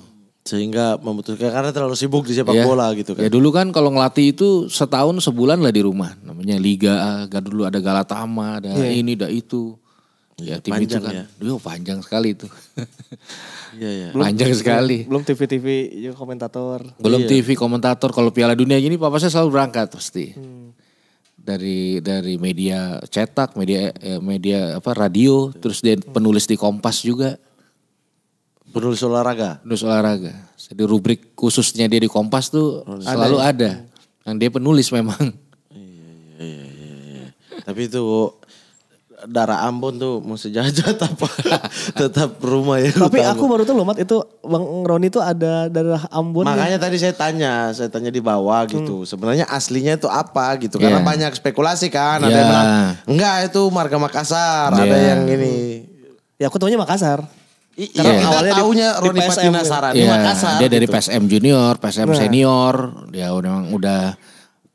sehingga memutuskan karena terlalu sibuk di sepak yeah. bola gitu kan. Ya dulu kan kalau ngelatih itu setahun sebulan lah di rumah. Namanya liga, gak kan dulu ada Galatama, ada yeah. ini, ada itu. Ya, ya tim panjang itu kan. Ya. Duh, panjang sekali itu. Iya, iya. Panjang belum, sekali. Belum TV-TV ya, komentator. Belum iya. TV komentator kalau Piala Dunia ini papa saya selalu berangkat pasti. Hmm. Dari dari media cetak, media eh, media apa radio, terus dia hmm. penulis di Kompas juga. Penulis olahraga. Penulis olahraga. Jadi rubrik khususnya dia di Kompas tuh penulis selalu ya? ada. Yang dia penulis memang. Iya, iya, iya, iya. iya. Tapi itu darah Ambon tuh mau sejajat apa tetap rumah ya. Tapi utama. aku baru tuh loh Mat itu Bang Roni tuh ada darah Ambon. Makanya ya. tadi saya tanya, saya tanya di bawah hmm. gitu. Sebenarnya aslinya itu apa gitu yeah. karena iya. banyak spekulasi kan. Yeah. Ada iya. yang enggak itu marga Makassar, yeah. ada yang ini. Ya aku tahunya Makassar iya. Karena iya. awalnya kita taunya Roni Patina Sarani iya. Makassar. Dia dari gitu. PSM Junior, PSM nah. Senior. Dia udah memang udah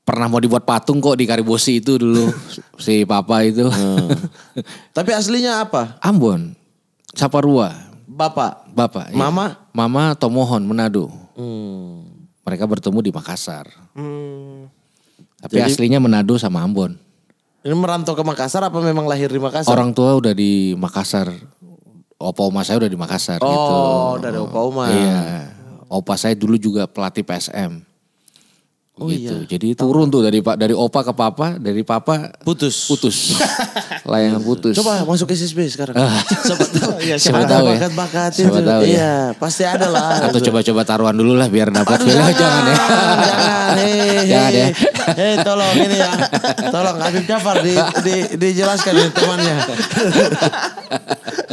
pernah mau dibuat patung kok di Karibosi itu dulu si papa itu. Hmm. Tapi aslinya apa? Ambon. Saparua. Bapak. Bapak. Mama? Iya. Mama Tomohon Menado. Hmm. Mereka bertemu di Makassar. Hmm. Tapi Jadi, aslinya Menado sama Ambon. Ini merantau ke Makassar apa memang lahir di Makassar? Orang tua udah di Makassar opa oma saya udah di Makassar oh, gitu. Oh, udah ada opa oma. Iya. Opa saya dulu juga pelatih PSM. Oh gitu. Iya. Jadi turun tuh dari pak dari opa ke papa, dari papa putus. Putus. Layangan putus. Coba masuk ke SSB sekarang. Ah. siapa tahu. Ya, siapa, siapa tahu ya. Bakat bakat siapa itu. Tahu, ya. Iya, pasti ada lah. Atau coba-coba taruhan dulu lah biar dapat. Aduh, jangan, jangan ya. Jangan. nih. Eh. jangan ya. Hei, eh, tolong ini ya. Tolong Habib Jafar di, di, dijelaskan ya temannya.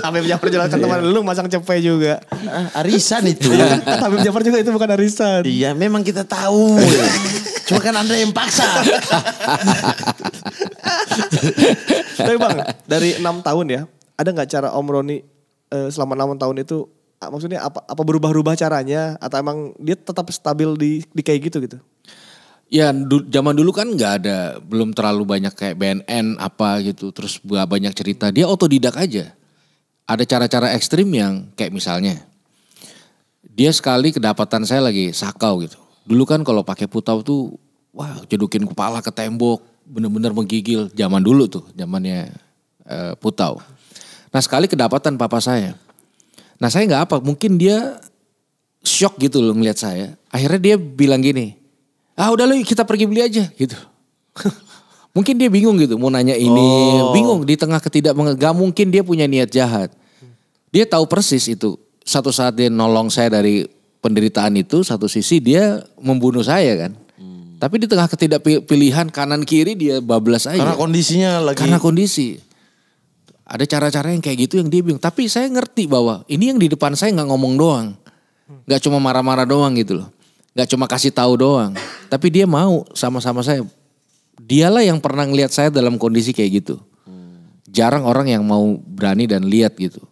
Habib Jafar ke teman iya. lu masang cepe juga. Ah, arisan itu. Iya, kan Habib Jafar juga itu bukan arisan. Iya, memang kita tahu. Cuma kan Anda yang paksa. Tapi Bang, dari enam tahun ya, ada gak cara Om Roni eh, selama enam tahun itu ah, maksudnya apa apa berubah-ubah caranya atau emang dia tetap stabil di di kayak gitu gitu? Ya du, zaman dulu kan nggak ada belum terlalu banyak kayak BNN apa gitu terus banyak cerita dia otodidak aja ada cara-cara ekstrim yang kayak misalnya dia sekali kedapatan saya lagi sakau gitu. Dulu kan kalau pakai putau tuh wah jedukin kepala ke tembok bener-bener menggigil zaman dulu tuh zamannya e, putau. Nah sekali kedapatan papa saya. Nah saya nggak apa mungkin dia shock gitu loh ngeliat saya. Akhirnya dia bilang gini, ah udah lo kita pergi beli aja gitu. Mungkin dia bingung gitu mau nanya ini, oh. bingung di tengah ketidak gak mungkin dia punya niat jahat. Dia tahu persis itu. Satu saat dia nolong saya dari penderitaan itu, satu sisi dia membunuh saya kan. Hmm. Tapi di tengah ketidakpilihan kanan kiri dia bablas aja. Karena kondisinya lagi. Karena kondisi. Ada cara-cara yang kayak gitu yang dia bingung. Tapi saya ngerti bahwa ini yang di depan saya nggak ngomong doang. Nggak cuma marah-marah doang gitu loh. Nggak cuma kasih tahu doang. Tapi dia mau sama-sama saya dialah yang pernah ngelihat saya dalam kondisi kayak gitu. Hmm. Jarang orang yang mau berani dan lihat gitu.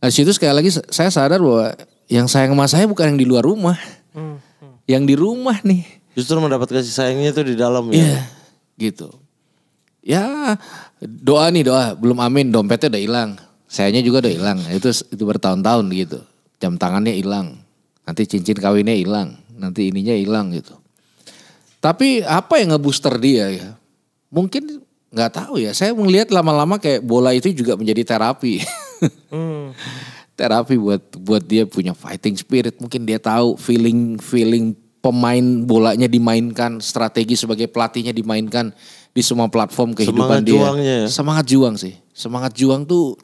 Nah situ sekali lagi saya sadar bahwa yang sayang sama saya bukan yang di luar rumah. Hmm. Hmm. Yang di rumah nih. Justru mendapat kasih sayangnya itu di dalam ya. Yeah, gitu. Ya doa nih doa belum amin dompetnya udah hilang. Sayanya juga udah hilang. Itu itu bertahun-tahun gitu. Jam tangannya hilang. Nanti cincin kawinnya hilang. Nanti ininya hilang gitu tapi apa yang ngebooster dia ya? Mungkin nggak tahu ya. Saya melihat lama-lama kayak bola itu juga menjadi terapi. hmm. terapi buat buat dia punya fighting spirit. Mungkin dia tahu feeling feeling pemain bolanya dimainkan, strategi sebagai pelatihnya dimainkan di semua platform kehidupan semangat dia. Juangnya. Ya? Semangat juang sih. Semangat juang tuh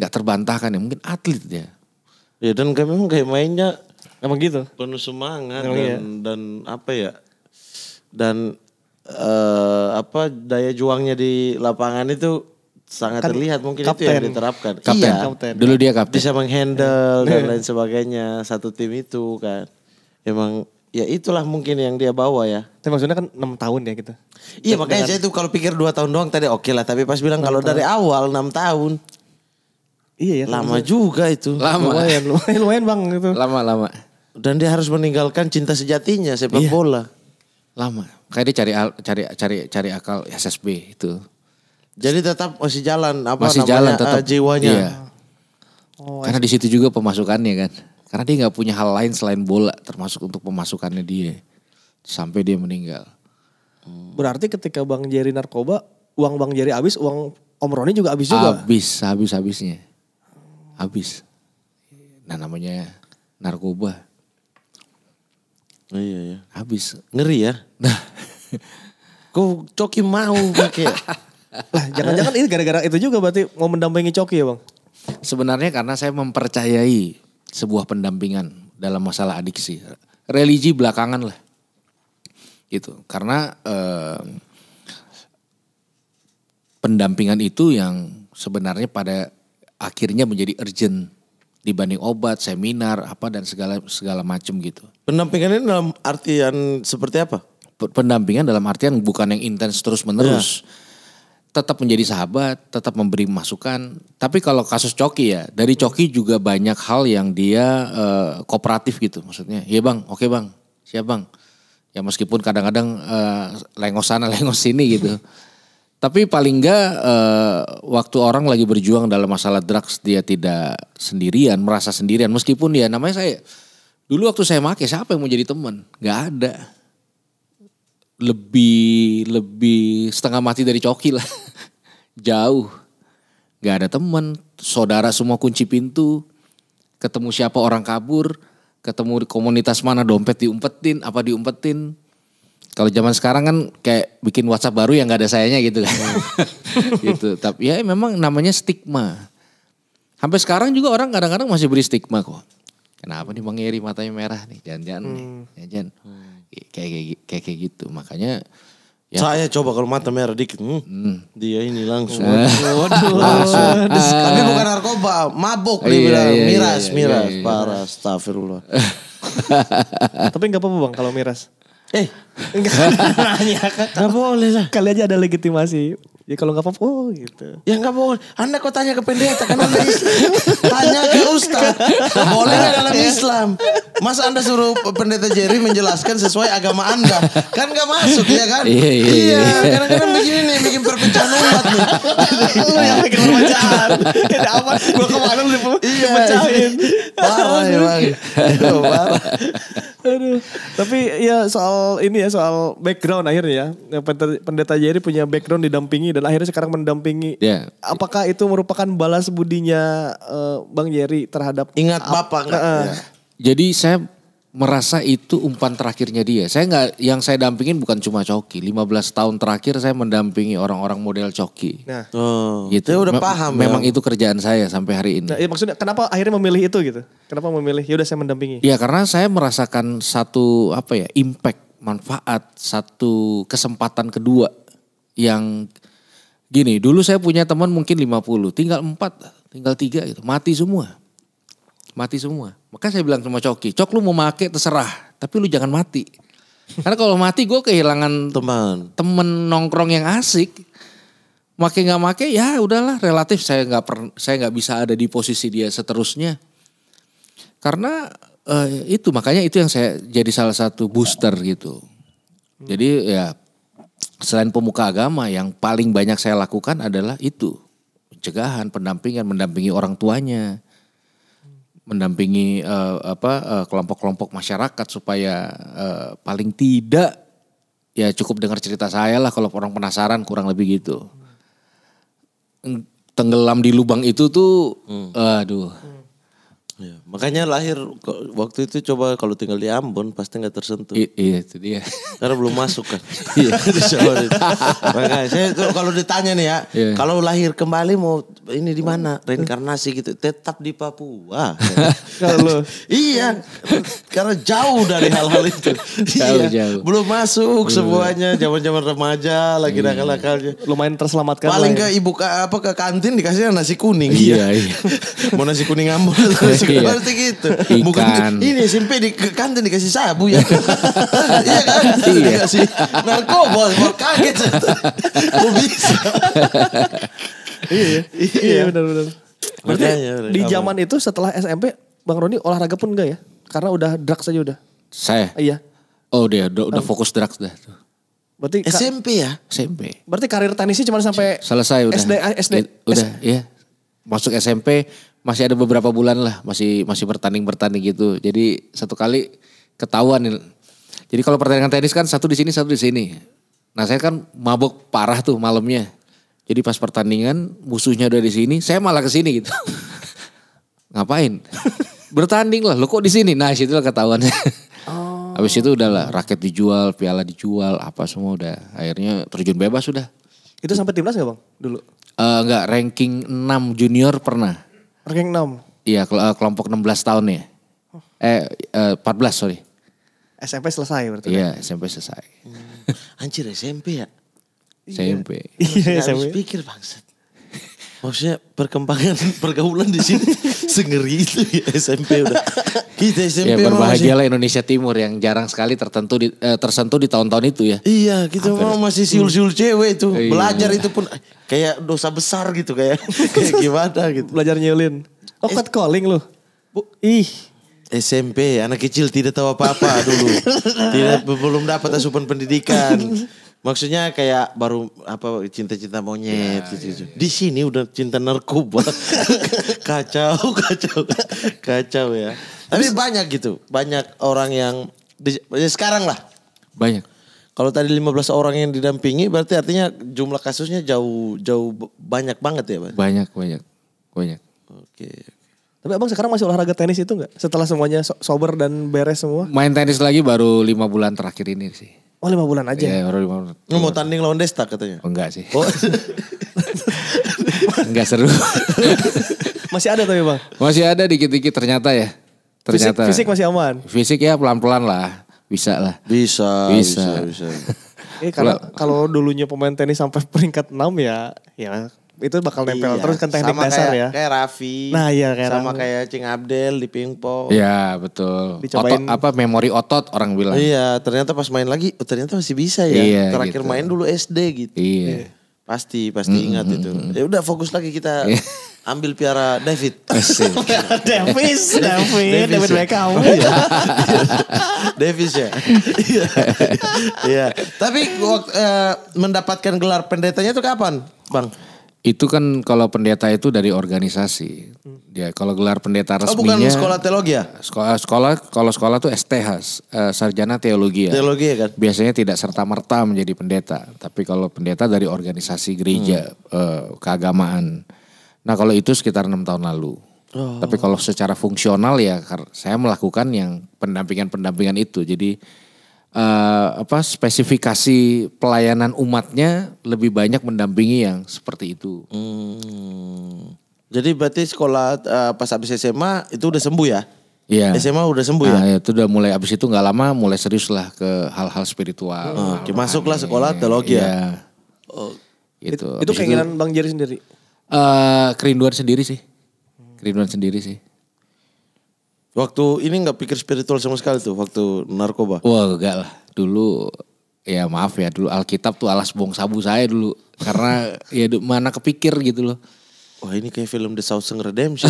nggak terbantahkan ya. Mungkin atlet dia. Ya dan kayak memang kayak mainnya emang gitu. Penuh semangat dan, iya. dan apa ya? dan uh, apa daya juangnya di lapangan itu sangat kan, terlihat mungkin kapten. itu yang diterapkan. Kapten, iya, kapten. Dulu dia kapten. Bisa menghandle dan lain sebagainya satu tim itu kan. Emang ya itulah mungkin yang dia bawa ya. Tapi maksudnya kan enam tahun ya gitu. Iya makanya saya itu kalau pikir dua tahun doang tadi oke okay lah. Tapi pas bilang kalau dari awal enam tahun. Iya ya. Lama juga itu. Lama. Lumayan, lumayan, lumayan bang itu. Lama, lama. Dan dia harus meninggalkan cinta sejatinya sepak iya. bola. Lama. Kayak dia cari cari cari cari akal SSB itu. Jadi tetap masih jalan apa masih namanya jalan, eh, tetap, uh, jiwanya. Iya. Oh, Karena di situ juga pemasukannya kan. Karena dia nggak punya hal lain selain bola termasuk untuk pemasukannya dia sampai dia meninggal. Hmm. Berarti ketika Bang Jerry narkoba, uang Bang Jerry habis, uang Om Roni juga habis juga. Habis, habis habisnya. Habis. Nah namanya narkoba Oh, iya ya. Habis. Ngeri ya. Nah. Kok Coki mau pakai? lah jangan-jangan ini gara-gara itu juga berarti mau mendampingi Coki ya bang? Sebenarnya karena saya mempercayai sebuah pendampingan dalam masalah adiksi. Religi belakangan lah. Gitu. Karena eh, pendampingan itu yang sebenarnya pada akhirnya menjadi urgent dibanding obat, seminar, apa dan segala segala macam gitu. Pendampingan ini dalam artian seperti apa? Pendampingan dalam artian bukan yang intens terus menerus. Ya. Tetap menjadi sahabat, tetap memberi masukan. Tapi kalau kasus Coki ya, dari Coki juga banyak hal yang dia uh, kooperatif gitu maksudnya. Iya bang, oke okay bang, siap bang. Ya meskipun kadang-kadang uh, lengos sana lengos sini gitu. Tapi paling enggak uh, eh, waktu orang lagi berjuang dalam masalah drugs dia tidak sendirian, merasa sendirian meskipun ya namanya saya dulu waktu saya make siapa yang mau jadi teman? Gak ada. Lebih lebih setengah mati dari coki lah. Jauh. Gak ada teman, saudara semua kunci pintu. Ketemu siapa orang kabur, ketemu di komunitas mana dompet diumpetin, apa diumpetin, kalau zaman sekarang kan kayak bikin WhatsApp baru yang gak ada sayanya gitu kan. gitu. Tapi ya memang namanya stigma. Sampai sekarang juga orang kadang-kadang masih beri stigma kok. Kenapa nih Bang Eri matanya merah nih? Jangan-jangan hmm. nih. Jangan-jangan. Hmm. Kayak, kayak, kayak, kayak gitu. Makanya Ya. Saya coba kalau mata merah dikit, hmm, hmm. dia ini langsung. Eh. Waduh. langsung. Eh. Tapi bukan narkoba, mabuk dia iya, bilang. Iya, iya, iya, miras, iya, miras, iya, iya, iya. para astagfirullah. Tapi nggak apa-apa bang kalau miras. Eh, Enggak, nggak boleh lah. Kali aja ada legitimasi. Ya kalau nggak apa-apa, oh gitu. Ya nggak boleh. Anda kok tanya ke pendeta kan Anda Tanya ke Ustaz. Boleh nggak dalam ya. Islam? mas Anda suruh pendeta Jerry menjelaskan sesuai agama Anda? Kan nggak masuk ya kan? Iya, iya, iya. iya kadang-kadang begini nih bikin perpecahan umat nih. Lu yang bikin perpecahan. Ada apa? gua kemana lu pecahin. Parah ya bang. Aduh, Tapi ya soal ini ya soal background akhirnya ya. Pendeta Jerry punya background didampingi dan akhirnya sekarang mendampingi. Yeah. Apakah itu merupakan balas budinya uh, Bang Jerry terhadap Ingat Bapak. enggak? uh. yeah. Jadi saya merasa itu umpan terakhirnya dia. Saya nggak yang saya dampingin bukan cuma Coki. 15 tahun terakhir saya mendampingi orang-orang model Coki. Nah, oh, gitu. Saya udah Me paham. Ya. Memang itu kerjaan saya sampai hari ini. Nah, ya maksudnya kenapa akhirnya memilih itu gitu? Kenapa memilih? Ya udah saya mendampingi. Ya karena saya merasakan satu apa ya impact manfaat, satu kesempatan kedua yang gini, dulu saya punya teman mungkin 50, tinggal 4, tinggal 3 gitu, mati semua. Mati semua. Maka saya bilang sama Coki, Cok lu mau make terserah, tapi lu jangan mati. Karena kalau mati gue kehilangan teman temen nongkrong yang asik. Make nggak make ya udahlah relatif saya nggak saya nggak bisa ada di posisi dia seterusnya. Karena uh, itu makanya itu yang saya jadi salah satu booster gitu. Hmm. Jadi ya selain pemuka agama yang paling banyak saya lakukan adalah itu pencegahan, pendampingan, mendampingi orang tuanya, mendampingi uh, apa uh, kelompok-kelompok masyarakat supaya uh, paling tidak ya cukup dengar cerita saya lah kalau orang penasaran kurang lebih gitu. Hmm. Tenggelam di lubang itu tuh, hmm. aduh. Hmm. Makanya lahir waktu itu coba kalau tinggal di Ambon pasti nggak tersentuh. I, iya itu dia. Karena belum masuk kan. iya. Makanya saya kalau ditanya nih ya, yeah. kalau lahir kembali mau ini di mana oh. reinkarnasi gitu, tetap di Papua. kalau iya, karena jauh dari hal-hal itu. Jauh, iya. jauh. Belum masuk semuanya, zaman-zaman remaja lagi yeah. nakal-nakalnya. Lumayan terselamatkan. Paling ya. ke ibu ke apa ke kantin dikasih nasi kuning. Iya, iya. mau nasi kuning Ambon. Iya seperti gitu. Ikan. Bukan ini SMP di kantin dikasih sabu ya. iya kan? Iya. Dikasih narkoba, kaget. Kok bisa? iya, iya benar-benar. Iya, iya. Berarti Makanya, di zaman itu setelah SMP Bang Roni olahraga pun enggak ya? Karena udah drugs aja udah. Saya? Iya. Oh dia udah, udah fokus drugs dah. Berarti SMP ya? SMP. Berarti karir tenisnya cuma sampai selesai udah. SD, SD. Udah, SD. iya. Masuk SMP masih ada beberapa bulan lah masih masih bertanding bertanding gitu jadi satu kali ketahuan jadi kalau pertandingan tenis kan satu di sini satu di sini nah saya kan mabuk parah tuh malamnya jadi pas pertandingan musuhnya udah di sini saya malah ke sini gitu ngapain bertanding lah lo kok di sini nah situ lah ketahuannya oh. habis itu lah raket dijual piala dijual apa semua udah akhirnya terjun bebas sudah itu sampai timnas gak bang dulu uh, eh, enggak ranking 6 junior pernah Ranking 6? Iya kel eh, kelompok 16 tahun ya. Oh. Eh, eh 14 sorry. SMP selesai berarti? Iya kan? SMP selesai. Hmm. Anjir SMP ya? SMP. Iya, iya SMP. Harus pikir bangset. Maksudnya perkembangan pergaulan di sini sengeri itu ya SMP udah. Kita SMP ya, berbahagialah masih... Indonesia Timur yang jarang sekali tertentu di, eh, tersentuh di tahun-tahun itu ya. Iya, kita Hampir. masih siul-siul hmm. cewek itu. Iya. Belajar itu pun eh, kayak dosa besar gitu kayak kayak gimana gitu. Belajar nyelin. Oh, cut calling lu. Bu, ih. SMP, anak kecil tidak tahu apa-apa dulu. tidak belum dapat asupan pendidikan. Maksudnya kayak baru apa cinta-cinta monyet ya, gitu, Ya, ya. Di sini udah cinta narkoba. kacau, kacau, kacau ya. Tapi banyak gitu, banyak orang yang di, ya sekarang lah. Banyak. Kalau tadi 15 orang yang didampingi berarti artinya jumlah kasusnya jauh jauh banyak banget ya, Pak? Banyak, banyak. Banyak. Oke. Tapi Abang sekarang masih olahraga tenis itu enggak? Setelah semuanya sober dan beres semua? Main tenis lagi baru lima bulan terakhir ini sih. Oh lima bulan aja? Iya baru lima bulan. Lu mau tanding lawan Desta katanya? Oh, enggak sih. Oh. enggak seru. masih ada tapi bang? Masih ada dikit-dikit ternyata ya. Ternyata. Fisik, fisik masih aman? Fisik ya pelan-pelan lah. Bisa lah. Bisa. Bisa. bisa, bisa. Eh, kalau, kalau dulunya pemain tenis sampai peringkat 6 ya, ya itu bakal nempel iya. terus kan teknik sama dasar kayak, ya. Kayak Raffi. Nah, iya kayak sama Raffi. kayak Cing Abdel di pingpong. Iya, betul. Dicobain. Otot, apa memori otot orang bilang. Iya, ternyata pas main lagi oh, ternyata masih bisa ya. Iya, Terakhir gitu. main dulu SD gitu. Iya. iya. Pasti pasti mm, ingat itu. ya udah fokus lagi kita iya. ambil piara David. Ya. Davis, David, ya. David iya. Beckham. Iya. Davis ya. Iya. Tapi waktu, uh, mendapatkan gelar pendetanya itu kapan, Bang? Itu kan kalau pendeta itu dari organisasi. Ya kalau gelar pendeta resminya. Oh bukan sekolah teologi ya? Sekolah, eh, sekolah kalau sekolah tuh STH, uh, eh, sarjana teologi ya. Teologi ya kan. Biasanya tidak serta merta menjadi pendeta, tapi kalau pendeta dari organisasi gereja hmm. Eh, keagamaan. Nah kalau itu sekitar enam tahun lalu. Oh. Tapi kalau secara fungsional ya saya melakukan yang pendampingan-pendampingan itu. Jadi uh, apa spesifikasi pelayanan umatnya lebih banyak mendampingi yang seperti itu. Hmm. Jadi berarti sekolah uh, pas habis SMA itu udah sembuh ya? Iya. SMA udah sembuh nah, ya? itu udah mulai abis itu nggak lama mulai serius lah ke hal-hal spiritual. Hmm. Oke, masuklah sekolah teologi ya. Iya. Oh. Gitu. Itu, itu keinginan itu, Bang Jerry sendiri? Uh, kerinduan sendiri sih. Kerinduan sendiri sih. Waktu ini nggak pikir spiritual sama sekali tuh waktu narkoba? Wah enggak lah. Dulu ya maaf ya dulu Alkitab tuh alas bong sabu saya dulu. Karena ya mana kepikir gitu loh. Wah ini kayak film The Southern Redemption.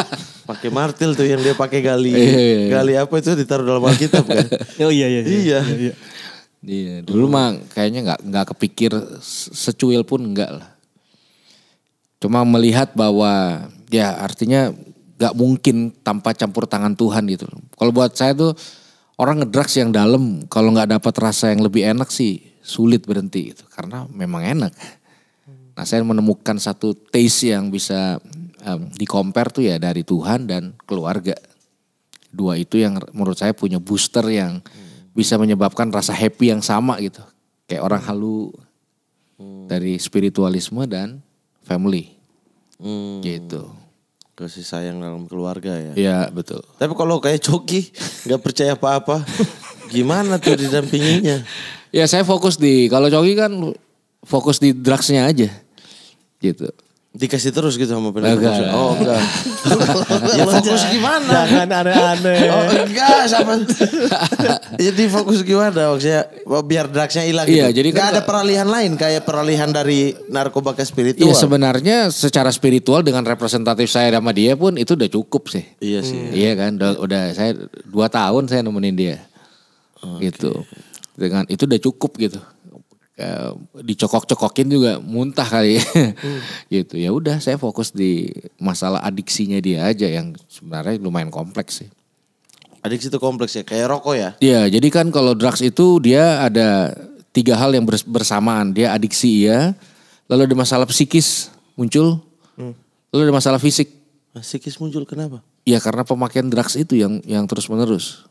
pakai martil tuh yang dia pakai gali. iya, iya, iya. Gali apa itu ditaruh dalam Alkitab kan? oh iya iya. Iya. iya. iya. iya. dulu mah kayaknya nggak nggak kepikir secuil pun enggak lah. Cuma melihat bahwa ya artinya gak mungkin tanpa campur tangan Tuhan gitu. Kalau buat saya tuh orang ngedrugs yang dalam kalau nggak dapat rasa yang lebih enak sih sulit berhenti gitu karena memang enak. Nah saya menemukan satu taste yang bisa um, compare tuh ya dari Tuhan dan keluarga. Dua itu yang menurut saya punya booster yang bisa menyebabkan rasa happy yang sama gitu. Kayak orang halu hmm. dari spiritualisme dan family. Hmm. Gitu kasih sayang dalam keluarga ya. Iya betul. Tapi kalau kayak Coki nggak percaya apa-apa, gimana tuh didampinginya? ya saya fokus di kalau Coki kan fokus di drugsnya aja, gitu. Dikasih terus gitu sama penonton. Enggak, oh enggak. ya fokus gimana? Jangan aneh-aneh. Oh enggak sama. jadi fokus gimana maksudnya? Oh, biar drugsnya hilang Iya, gitu. jadi enggak kan ada peralihan lain kayak peralihan dari narkoba ke spiritual. Iya sebenarnya secara spiritual dengan representatif saya sama dia pun itu udah cukup sih. Iya sih. Hmm. Iya kan udah, udah saya dua tahun saya nemenin dia. Okay. Gitu. Dengan itu udah cukup gitu eh, dicokok-cokokin juga muntah kali ya. hmm. gitu ya udah saya fokus di masalah adiksinya dia aja yang sebenarnya lumayan kompleks sih adiksi itu kompleks ya kayak rokok ya iya jadi kan kalau drugs itu dia ada tiga hal yang bersamaan dia adiksi ya lalu ada masalah psikis muncul hmm. lalu ada masalah fisik nah, psikis muncul kenapa Iya karena pemakaian drugs itu yang yang terus menerus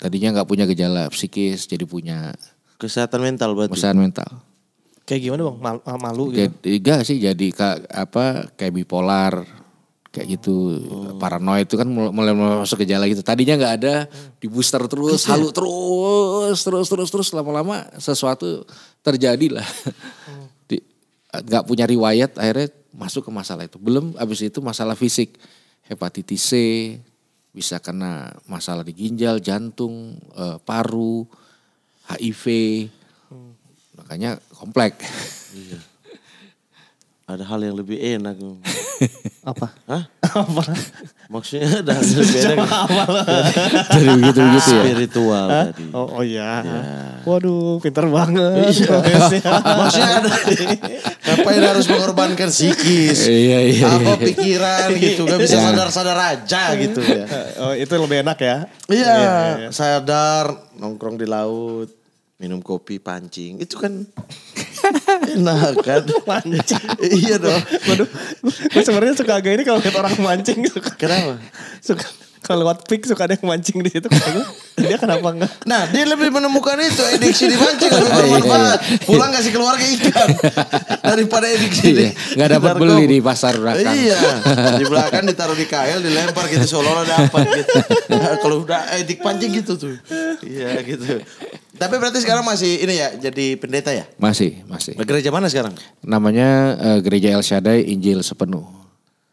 tadinya nggak punya gejala psikis jadi punya Kesehatan mental berarti. Kesehatan mental. Kayak gimana bang? Mal malu gitu? Enggak sih jadi kayak apa kayak bipolar kayak gitu oh. paranoid itu kan mulai, mulai masuk gejala gitu tadinya nggak ada di booster terus ya? halu terus terus terus terus lama-lama sesuatu terjadi lah hmm. nggak oh. punya riwayat akhirnya masuk ke masalah itu belum abis itu masalah fisik hepatitis C bisa kena masalah di ginjal jantung eh, paru HIV. Hmm. Makanya komplek. Iya. Ada hal yang lebih enak. apa? Hah? apa? Maksudnya ada hal yang lebih enak. apa begitu begitu ya. Spiritual tadi. Oh, oh ya. ya. Waduh, pintar banget. Iya. Ya Maksudnya ada Ngapain harus mengorbankan psikis? iya, iya, Apa iya. pikiran gitu, gak bisa iya. sadar-sadar aja gitu ya. Oh, itu lebih enak ya. Iya, iya, iya. iya. sadar nongkrong di laut minum kopi pancing itu kan enak kan mancing iya dong waduh gue sebenarnya suka agak ini kalau lihat orang mancing suka kenapa suka kalau lewat pik suka ada yang mancing di situ dia kenapa enggak nah dia lebih menemukan itu ediksi di mancing lebih iya. bermanfaat pulang kasih keluarga ikan daripada ediksi iya, nggak dapat beli di pasar belakang iya di belakang ditaruh di kail dilempar gitu seolah-olah dapat gitu nah, kalau udah edik pancing gitu tuh iya gitu tapi berarti sekarang masih ini ya jadi pendeta ya? Masih, masih. Gereja mana sekarang? Namanya uh, Gereja El Shaddai Injil Sepenuh.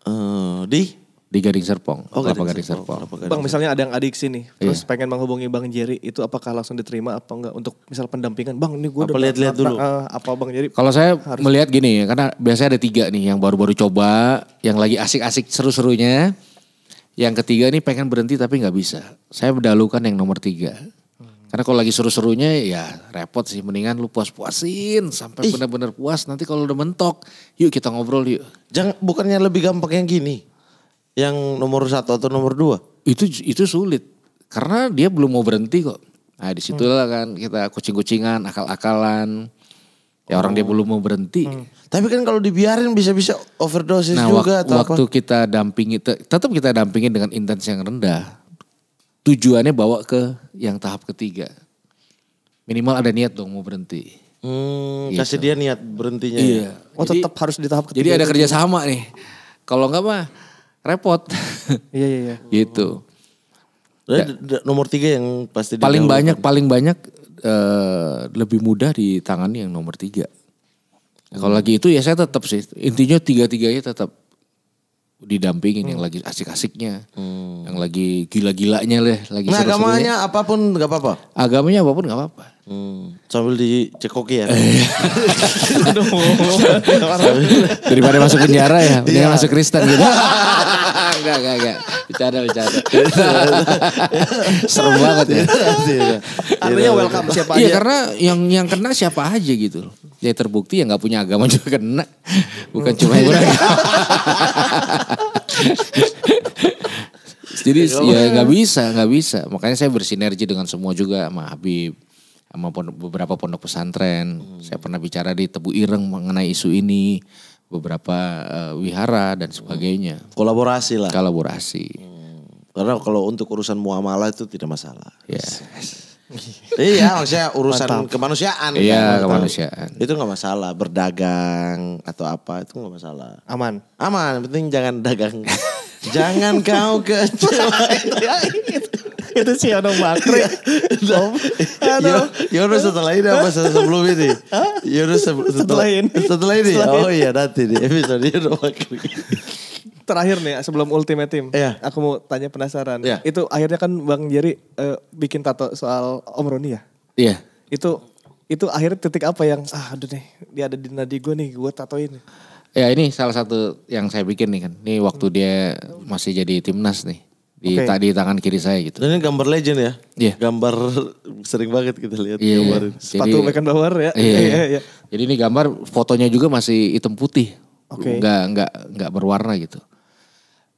Uh, di di Gading Serpong, oh, Gading Serpong. Gading Serpong. Bang, misalnya ada yang adik sini, iya. terus pengen menghubungi Bang Jerry, itu apakah langsung diterima apa enggak untuk misal pendampingan? Bang, ini gue udah lihat-lihat dulu. Eh, apa Bang Jerry? Kalau saya harus... melihat gini, ya, karena biasanya ada tiga nih, yang baru-baru coba, yang lagi asik-asik seru-serunya, yang ketiga ini pengen berhenti tapi nggak bisa. Saya mendahulukan yang nomor tiga. Karena kalau lagi seru-serunya ya repot sih. Mendingan lu puas-puasin sampai benar-benar puas. Nanti kalau udah mentok, yuk kita ngobrol yuk. Jangan bukannya lebih gampang yang gini, yang nomor satu atau nomor dua? Itu itu sulit karena dia belum mau berhenti kok. Nah disitulah hmm. kan kita kucing-kucingan, akal-akalan. Ya orang oh. dia hmm. belum mau berhenti. Hmm. Tapi kan kalau dibiarin bisa-bisa overdosis nah, juga. Nah waktu apa? kita dampingi, tetap kita dampingi dengan intens yang rendah tujuannya bawa ke yang tahap ketiga. Minimal ada niat dong mau berhenti. Hmm, gitu. kasih dia niat berhentinya. Iya. Ya? Oh tetap harus di tahap ketiga. Jadi ada kerja sama nih. Kalau enggak mah repot. iya iya. iya. gitu. Ya, nomor tiga yang pasti paling banyak paling banyak uh, eh, lebih mudah di tangan yang nomor tiga. Hmm. kalau lagi itu ya saya tetap sih intinya tiga tiganya tetap didampingin hmm. yang lagi asik-asiknya, hmm. yang lagi gila-gilanya lah, lagi nah, seru agamanya apapun nggak apa-apa. Agamanya apapun nggak apa-apa. Hmm. Sambil dicekoki ya. Eh. Daripada masuk penjara ya, dia iya. yeah. masuk Kristen gitu. enggak, enggak, enggak. Bicara, bicara. Serem banget ya. Iya, iya. Artinya welcome siapa aja. Iya karena yang yang kena siapa aja gitu jadi Ya terbukti yang nggak punya agama juga kena. Bukan cuma hmm. Jadi ya nggak bisa, nggak bisa. Makanya saya bersinergi dengan semua juga sama Habib sama beberapa pondok pesantren. Hmm. Saya pernah bicara di Tebu Ireng mengenai isu ini, beberapa uh, wihara dan hmm. sebagainya. Kolaborasi lah. Kolaborasi. Hmm. Karena kalau untuk urusan muamalah itu tidak masalah. Yes. Iya. iya, maksudnya urusan Mantap. kemanusiaan. Iya, kan? kemanusiaan. Itu nggak masalah, berdagang atau apa itu nggak masalah. Aman. Aman, penting jangan dagang Jangan kau kecewain. Ya, itu, itu si Yono Bakri. Iya. Oh, Yono, Yono setelah ini apa sebelum ini? Yono se setelah, setelah ini. Setelah ini. Oh iya nanti di episode Yono Bakri. Terakhir nih sebelum Ultimate Team, yeah. aku mau tanya penasaran. Yeah. Itu akhirnya kan Bang Jerry uh, bikin tato soal Om Roni ya? Iya. Yeah. Itu itu akhirnya titik apa yang ah aduh nih dia ada di nadi gue nih gue tatoin. Ya ini salah satu yang saya bikin nih kan. Ini waktu hmm. dia masih jadi timnas nih. Di, okay. di tangan kiri saya gitu. Dan ini gambar legend ya? Iya. Yeah. Gambar sering banget kita lihat yeah. gambarin. Iya. Sepatu Beckham bawar ya? Iya, yeah. Iya, iya. Jadi ini gambar fotonya juga masih hitam putih. Oke. Okay. Enggak, enggak, enggak berwarna gitu.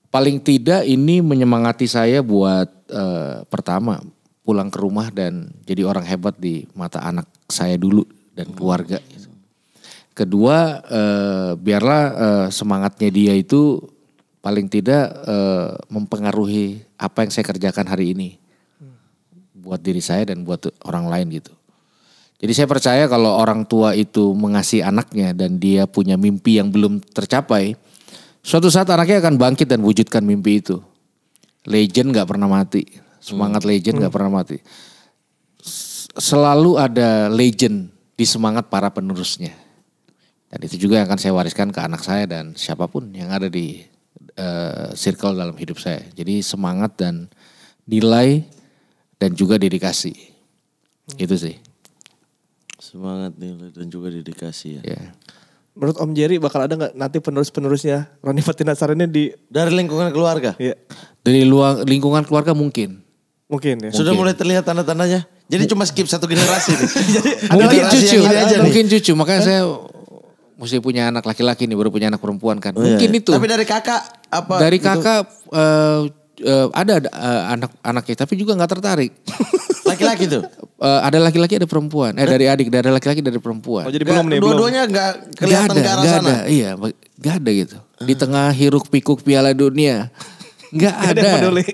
Paling tidak ini menyemangati saya buat uh, pertama pulang ke rumah dan jadi orang hebat di mata anak saya dulu dan hmm. keluarga. Kedua, eh, biarlah eh, semangatnya dia itu paling tidak eh, mempengaruhi apa yang saya kerjakan hari ini buat diri saya dan buat orang lain gitu. Jadi saya percaya kalau orang tua itu mengasihi anaknya dan dia punya mimpi yang belum tercapai, suatu saat anaknya akan bangkit dan wujudkan mimpi itu. Legend gak pernah mati, semangat hmm. legend nggak gak hmm. pernah mati. Selalu ada legend di semangat para penerusnya. Dan itu juga yang akan saya wariskan ke anak saya dan siapapun yang ada di uh, circle dalam hidup saya. Jadi semangat dan nilai dan juga dedikasi. Hmm. Itu sih. Semangat nilai dan juga dedikasi ya. Yeah. Menurut Om Jerry bakal ada nggak nanti penerus-penerusnya Roni Fatina ini di dari lingkungan keluarga? Iya. Dari luar lingkungan keluarga mungkin. Mungkin ya. Sudah mulai terlihat tanda-tandanya. Jadi cuma skip satu generasi nih. Jadi mungkin cucu, aja mungkin cucu. Makanya saya mesti punya anak laki-laki nih baru punya anak perempuan kan. Oh, iya, Mungkin iya. itu. Tapi dari kakak apa? Dari gitu? kakak uh, uh, ada eh, anak-anaknya tapi juga nggak tertarik. Laki-laki tuh. Uh, ada laki-laki ada perempuan. Eh dari adik, dari laki-laki dari perempuan. Oh, jadi gak, belum nih, Dua-duanya nggak kelihatan gak ada, ke arah gak Ada, iya, nggak ada gitu. Di tengah hiruk pikuk Piala Dunia, nggak ada. Gak ada yang peduli.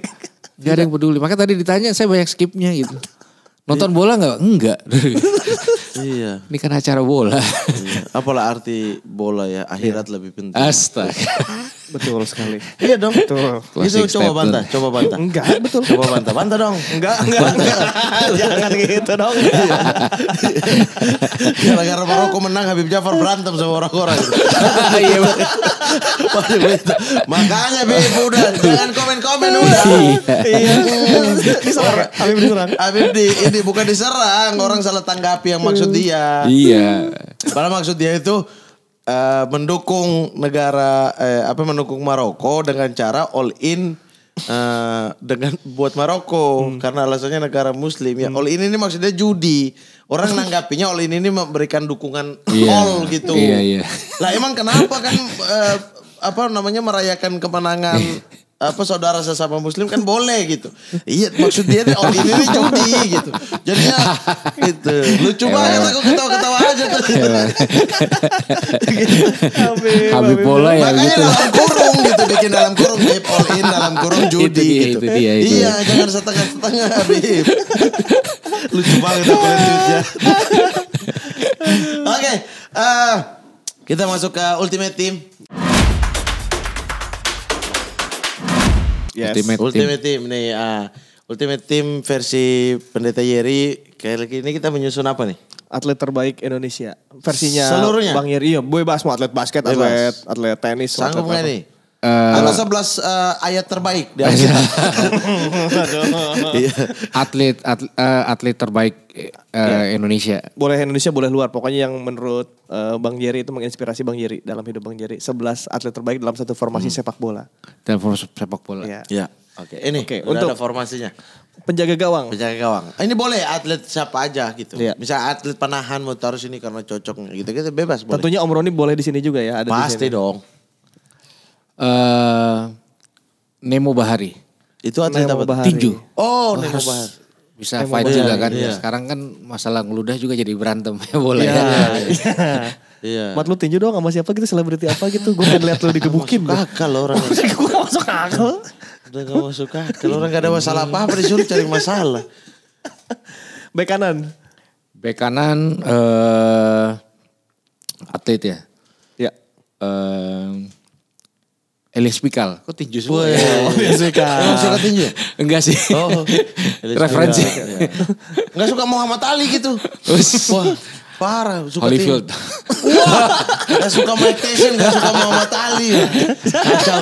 Gak ada yang peduli. Maka tadi ditanya saya banyak skipnya gitu. Iya. Nonton bola nggak? Enggak. Iya. Ini kan acara bola. Iya. Apalah arti bola ya? Akhirat iya. lebih penting. Astaga. Betul sekali. iya dong. Betul. Itu coba bantah, coba bantah. Enggak, betul. Coba bantah, bantah dong. Enggak, enggak, enggak. Jangan gitu dong. Gara-gara iya. iya, Maroko menang Habib Jafar berantem sama orang-orang. Iya. Makanya Habib udah jangan komen-komen iya. udah. Iya. Diserang. Habib diserang. Habib di ini bukan diserang, orang salah tanggapi yang maksud dia. Iya. Padahal maksud dia itu uh, mendukung negara eh, apa mendukung Maroko dengan cara all in uh, dengan buat Maroko hmm. karena alasannya negara Muslim ya. Hmm. All in ini maksudnya judi. Orang nanggapinya all in ini memberikan dukungan yeah. all iya, gitu. yeah, Yeah. Lah emang kenapa kan uh, apa namanya merayakan kemenangan apa saudara sesama muslim kan boleh gitu. Iya maksud dia oh ini nih judi gitu. Jadinya gitu. Lucu banget aku ketawa-ketawa aja tuh. Iya. gitu. Habib, Habib pola ya Makanya gitu. dalam kurung gitu bikin dalam kurung Habib all in dalam kurung judi itu dia, gitu. Itu dia, itu. Iya jangan setengah-setengah Habib. Lucu banget aku lihat tweetnya. Oke, okay, uh, eh, kita masuk ke ultimate team. Yes. Ultimate, Ultimate Team. Team nih. Uh, Ultimate Team versi Pendeta Yeri. Kayak lagi ini kita menyusun apa nih? Atlet terbaik Indonesia. Versinya Seluruhnya? Bang Yeri. Iya, gue bahas mau atlet basket, atlet, atlet tenis. Sanggup gak nih? Uh, Ada 11 uh, ayat terbaik di iya. iya, atlet atlet, uh, atlet terbaik uh, eh, yeah. Indonesia. Boleh Indonesia, boleh luar. Pokoknya yang menurut uh, Bang Jerry itu menginspirasi Bang Jerry dalam hidup Bang Jerry. 11 atlet terbaik dalam satu formasi hmm. sepak bola. Dalam formasi sepak bola. Iya. Yeah. Oke, okay. ini okay, untuk ada formasinya. Penjaga gawang. Penjaga gawang. Ini boleh atlet siapa aja gitu. Iya. Bisa atlet panahan mau taruh sini karena cocok gitu. Kita bebas boleh. Tentunya Om Roni boleh di sini juga ya, ada Pasti di sini. dong uh, Nemo Bahari. Itu atlet Nemo apa? Bahari. Tinju. Oh, Nemo Bahari bisa Nemo fight juga kan. Iya. Sekarang kan masalah ngeludah juga jadi berantem ya boleh. ya. Iya. iya. Mat lu tinju doang, sama siapa gitu selebriti apa gitu. Gue pengen liat lu digebukin. Gak akal orang. Gue gak masuk akal. Udah gak masuk akal. Orang gak ada masalah apa-apa disuruh cari masalah. Bek kanan. Bek kanan uh, atlet ya. Iya. Eh uh, Elias Pikal. Kok tinju semua? Wah, ya? Oh, Elias Pikal. Enggak suka tinju? Enggak sih. Oh, oh. Referensi. Ya. Enggak suka Muhammad Ali gitu. Wah, parah. Suka Holyfield. Wah, enggak suka Mike Tyson, enggak suka Muhammad Ali. Kacau.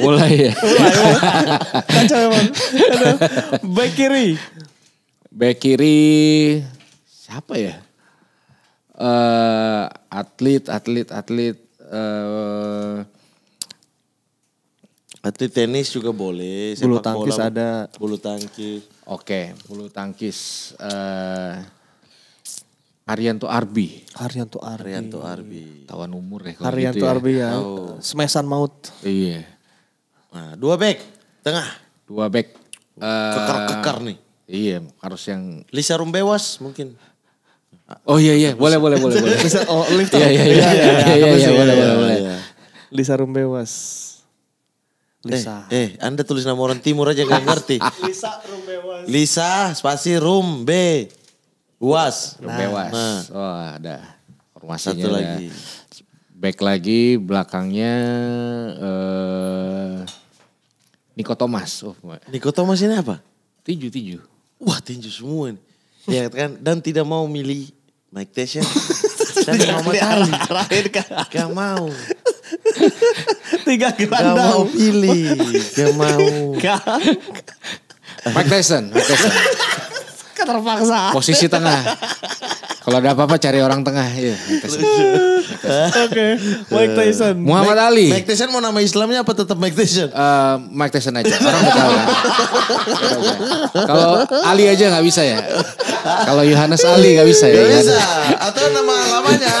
Mulai ya. Mulai, ya. Kacau emang. Back kiri. Back kiri siapa ya? uh, atlet, atlet, atlet. Eh uh, Atlet tenis juga boleh. Sepak bulu tangkis bola, ada. Bulu tangkis. Oke, bulu tangkis. Uh, eh, Arianto Arbi. Arianto Arbi. Arianto Arbi. Tawan umur ya. Arianto gitu ya. Arbi ya. Oh. Semesan maut. Iya. Nah, dua back. Tengah. Dua back. Eh, Kekar-kekar nih. Iya, harus yang. Lisa Rumbewas mungkin. Oh iya iya, boleh boleh boleh oh lift. Iya iya iya, iya iya iya boleh boleh boleh. Lisa Rumbewas. Eh, Lisa. Eh, eh, Anda tulis nama orang timur aja gak ngerti. Lisa Rumbewas. Lisa spasi Rumbe. Was. Rumbewas. Nah. Oh, ada. Rumah Satu lagi. Back lagi belakangnya eh uh, Niko Thomas. Oh, Niko Thomas ini apa? Tinju, tinju. Wah, tinju semua ini ya kan dan tidak mau milih Mike Tyson. dan Muhammad Ali. Terakhir kan. Gak mau. Tiga gelandang. Gak mau pilih. Gak mau. Gak. Mike Tyson. Mike Tyson. Keterpaksa. Posisi tengah. Kalau ada apa-apa cari orang tengah. Iya, Oke, Mike Tyson. Muhammad Mike, Ali. Mike Tyson mau nama Islamnya apa tetap Mike Tyson? Uh, Mike Tyson aja, orang Betawi. Ya. Ya. Kalau Ali aja nggak bisa ya. Kalau Yohanes Ali nggak bisa ya. Gak bisa. Atau nama lamanya.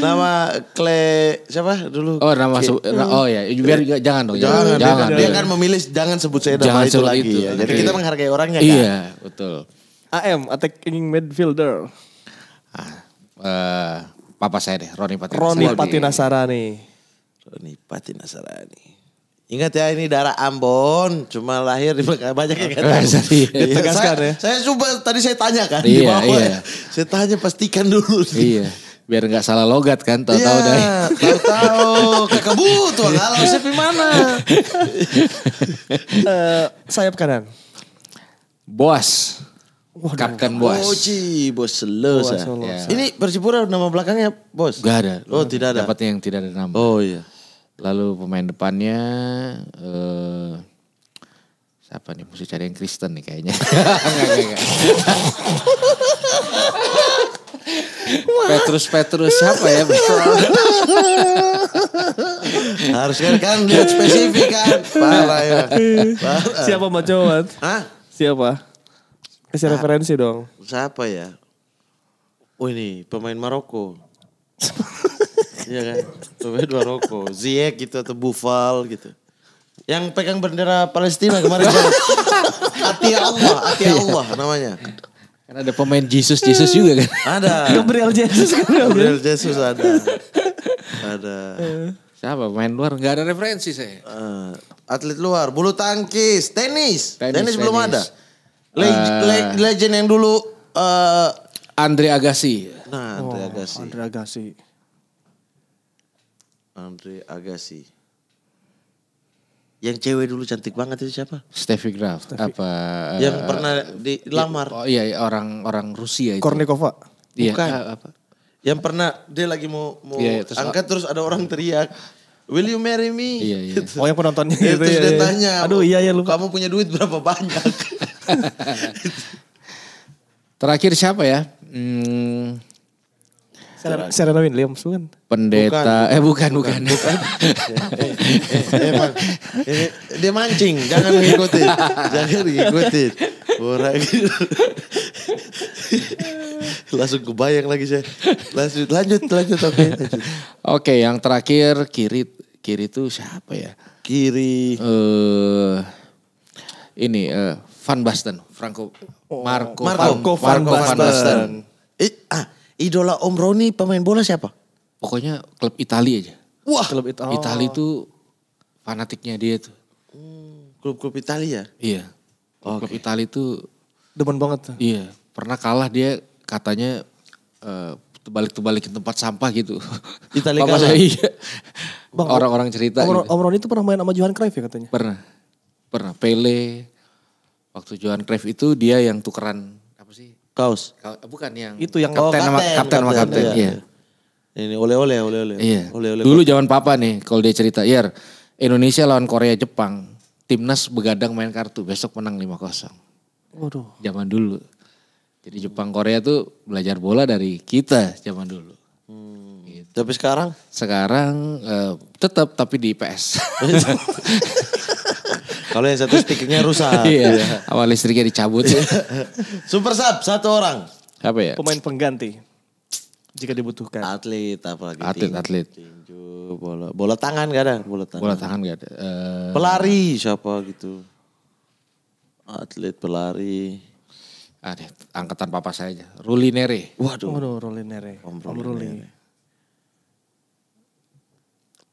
Nama Kle siapa dulu? Oh nama oh ya biar jangan dong. Jangan, jangan, jangan. Dia kan memilih jangan sebut saya nama jangan itu lagi itu. ya. Jadi kita menghargai orangnya kan. Iya, betul. AM, attacking midfielder uh, papa saya deh, Roni Patinasarani. Roni Patinasarani. Roni nih Ingat ya ini darah Ambon, cuma lahir di banyak yang eh, iya, iya, kata. saya ya. Saya coba tadi saya tanya kan iya, di bawah. Ya. Iya. Ya. Saya tanya pastikan dulu. Iya. Biar gak salah logat kan, tau tau iya, tau Tahu-tahu kekebut, kalau saya mana? uh, sayap kanan. Boas. Waduh. Kapten Bos. Oh, ci, Bos Selos. Ah. Ya. Ah. Ini Persipura nama belakangnya Bos? Gak ada. Oh, oh tidak ada. Dapatnya yang tidak ada nama. Oh iya. Lalu pemain depannya uh, siapa nih? Mesti cari yang Kristen nih kayaknya. enggak, enggak, enggak. Petrus Petrus siapa ya? Harusnya kan lihat spesifik kan. Parah ya. Parah. Siapa macam Hah? Siapa? Kasih nah, referensi dong. Siapa ya? Oh ini pemain Maroko. Iya kan? Pemain Maroko. Ziyech gitu atau Buffal gitu. Yang pegang bendera Palestina kemarin. Hati Allah, hati iya. Allah namanya. Kan ada pemain Jesus Jesus juga kan? Ada. Gabriel Jesus kan? Gabriel Jesus ada. Ada. Siapa pemain luar? Gak ada referensi saya. Uh, atlet luar, bulu tangkis, tenis. Tenis, tenis, tenis. belum ada. Le uh, ah. le legend yang dulu uh, Andre Agassi. Nah, Andre oh, Agassi. Andre Agassi. Andre Agassi. Yang cewek dulu cantik banget itu siapa? Steffi Graf. Steffi. Apa? Eh, yang uh, pernah dilamar. Ya, oh iya, iya, orang orang Rusia itu. Kornikova. Iya, Bukan. Iya, apa? Yang pernah dia lagi mau mau iya, iya terus angkat terus ada orang teriak. Will you marry me? Iya, iya. Oh yang penontonnya gitu. Terus ya, dia ya, tanya. Aduh iya ya lupa. Kamu punya duit berapa banyak? Terakhir siapa ya? Hmm, Serena Williams bukan? Pendeta, bukan, eh bukan bukan. bukan. bukan. Eh, eh, eh, dia mancing, jangan mengikuti, jangan mengikuti. Orang gitu. Langsung kebayang lagi saya. Lanjut, lanjut, lanjut, oke. Okay, Oke, okay, yang terakhir kiri, kiri itu siapa ya? Kiri. Eh, uh, ini uh, Van Basten, Franco oh. Marco, Marco Van, Marco Van, Van Basten. I, ah, idola Om Roni pemain bola siapa? Pokoknya klub Italia aja. Wah, klub Italia. Italia oh. itu fanatiknya dia tuh. Hmm, klub-klub Italia? Iya. Okay. Klub Italia itu demen banget. Iya, pernah kalah dia katanya uh, eh, tebalik-tebalikin tempat sampah gitu. Italia kalah. iya. Orang-orang cerita. Om, gitu. Om Roni itu pernah main sama Johan Cruyff ya katanya? Pernah. Pernah Pele, Waktu Johan Cruyff itu dia yang tukeran apa sih? Kaos. bukan yang Itu yang kapten sama kapten, kapten sama kapten. Iya. iya. Ini oleh-oleh, oleh-oleh. Iya. ole, ole, Dulu zaman papa nih kalau dia cerita, "Yer, Indonesia lawan Korea Jepang, timnas begadang main kartu, besok menang 5-0." Waduh. Zaman dulu. Jadi Jepang Korea tuh belajar bola dari kita zaman dulu. Hmm. Gitu. Tapi sekarang? Sekarang uh, tetap tapi di PS. Kalau yang satu stikernya rusak. iya. Awal iya. listriknya dicabut. Iya. Super sub satu orang. Apa ya? Pemain pengganti. Jika dibutuhkan. Atlet apalagi. Atlet, tinju, atlet. Tinju, bola. Bola tangan gak ada? Bola tangan. Bola tangan gak ada. Uh... Pelari siapa gitu. Atlet pelari. Ada angkatan papa saya aja. Ruli Nere. Waduh. Waduh Ruli Nere. Om Ruli. Om Ruli. Nere.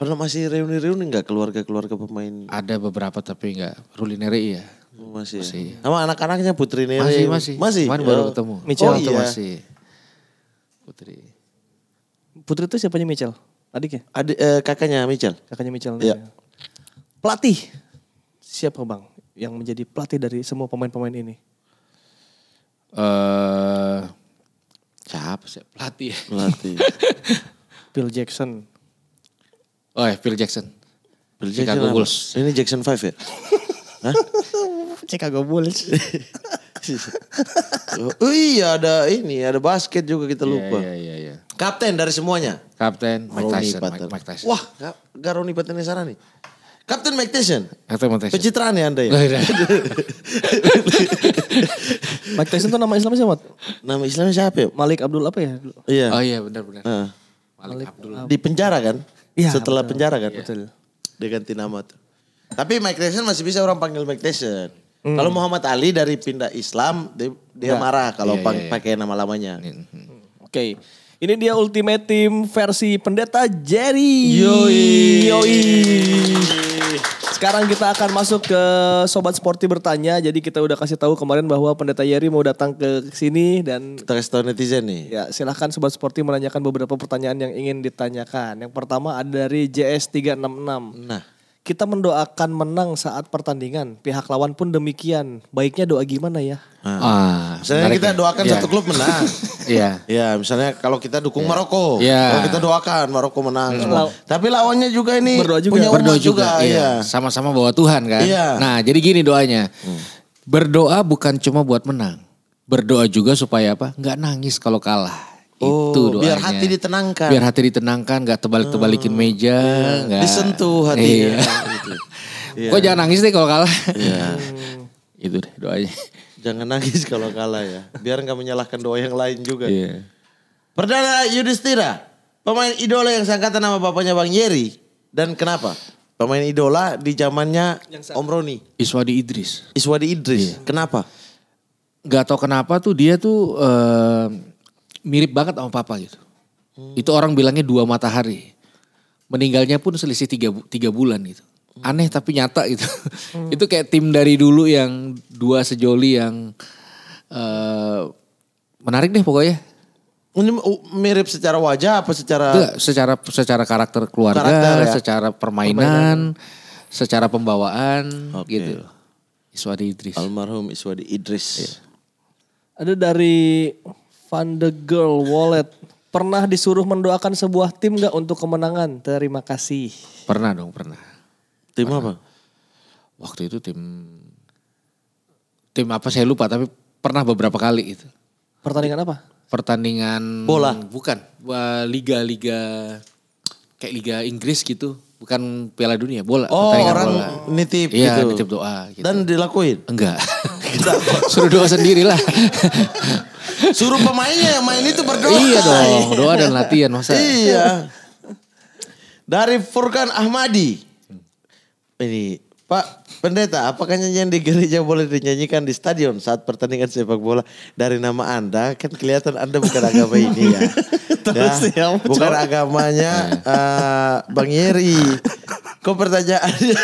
Pernah masih reuni-reuni nggak keluarga-keluarga pemain? Ada beberapa tapi nggak rulineri iya. oh, ya. Masih. masih. Sama anak-anaknya Putri neri Masih, masih. Masih. Cuman baru oh. ketemu. Michel oh, oh iya. iya. masih. Putri. Putri itu siapanya Michel? Adiknya? Adik eh, kakaknya Michel. Kakaknya Michel. Iya. Ya. Pelatih. Siapa Bang yang menjadi pelatih dari semua pemain-pemain ini? Eh uh, siapa sih pelatih? Pelatih. Bill Jackson. Oh ya, Phil Jackson. Phil Jackson Chicago Bulls. Ini Jackson 5 ya? Hah? Chicago Bulls. oh iya ada ini, ada basket juga kita iya, lupa. Iya, iya, iya. Kapten dari semuanya? Kapten Mike Tyson. Mike, Mike Tyson. Wah, Garoni Patanesara nih. Kapten Mike Tyson. Kapten Mike Tyson. Pencitraan ya Anda ya? Iya. Mike Tyson itu nama Islamnya siapa? Nama Islamnya siapa ya? Malik Abdul apa ya? Iya. Oh iya benar benar. Uh. Malik, Malik Abdul. Di penjara kan? Iya. Setelah betul. penjara kan. Iya. Betul. Dia ganti nama tuh. Tapi Mike Tyson masih bisa orang panggil Mike Tyson. Hmm. Kalau Muhammad Ali dari pindah Islam dia, dia marah kalau iya, iya, iya. pakai nama lamanya. Hmm. hmm. Oke. Okay. Ini dia Ultimate Team versi pendeta Jerry. Yoi. Yoi. Sekarang kita akan masuk ke Sobat Sporty bertanya. Jadi kita udah kasih tahu kemarin bahwa pendeta Jerry mau datang ke sini dan kita kasih netizen nih. Ya, silahkan Sobat Sporty menanyakan beberapa pertanyaan yang ingin ditanyakan. Yang pertama ada dari JS366. Nah, kita mendoakan menang saat pertandingan. Pihak lawan pun demikian. Baiknya doa gimana ya? Ah, ah misalnya kita ya. doakan yeah. satu klub menang. Iya. yeah. Iya, misalnya kalau kita dukung yeah. Maroko, yeah. kalau kita doakan Maroko menang. Mm. Tapi lawannya juga ini berdoa juga. punya berdoa juga. juga iya. iya. Sama-sama bawa Tuhan kan. Iya. Nah, jadi gini doanya. Hmm. Berdoa bukan cuma buat menang. Berdoa juga supaya apa? Enggak nangis kalau kalah itu oh, doanya. Biar hati ditenangkan. Biar hati ditenangkan, gak tebalik-tebalikin hmm, meja, iya. gak disentuh hati. Iya. gitu. Kok jangan nangis deh kalau kalah. Iya. itu deh doanya. Jangan nangis kalau kalah ya. Biar nggak menyalahkan doa yang lain juga. Iya. Perdana Yudhistira, pemain idola yang sangkatan nama bapaknya Bang Yeri dan kenapa? Pemain idola di zamannya Om Roni. Iswadi Idris. Iswadi Idris. yeah. Kenapa? Gak tau kenapa tuh dia tuh uh, mirip banget sama papa gitu. Hmm. Itu orang bilangnya dua matahari. Meninggalnya pun selisih tiga, tiga bulan gitu. Aneh tapi nyata gitu. Hmm. itu kayak tim dari dulu yang dua sejoli yang uh, menarik deh pokoknya. mirip secara wajah apa secara? Tidak, secara secara karakter keluarga, karakter, ya? secara permainan, permainan, secara pembawaan okay. gitu. Iswadi Idris. Almarhum Iswadi Idris. Iya. Ada dari Van the Girl Wallet. Pernah disuruh mendoakan sebuah tim gak untuk kemenangan? Terima kasih. Pernah dong, pernah. Tim pernah. apa? Waktu itu tim tim apa saya lupa tapi pernah beberapa kali itu. Pertandingan apa? Pertandingan bola. Bukan, liga-liga kayak liga Inggris gitu bukan Piala Dunia bola. Oh orang bola. nitip ya, gitu. nitip doa. Gitu. Dan dilakuin? Enggak. Suruh doa sendirilah. Suruh pemainnya yang main itu berdoa. Iya dong, doa dan latihan masa. Iya. Dari Furkan Ahmadi. Ini, Pak Pendeta, apakah nyanyian di gereja boleh dinyanyikan di stadion saat pertandingan sepak bola? Dari nama Anda, kan kelihatan Anda bukan agama ini ya. Terus ya, bukan agamanya uh, Bang Yeri. Kok pertanyaannya?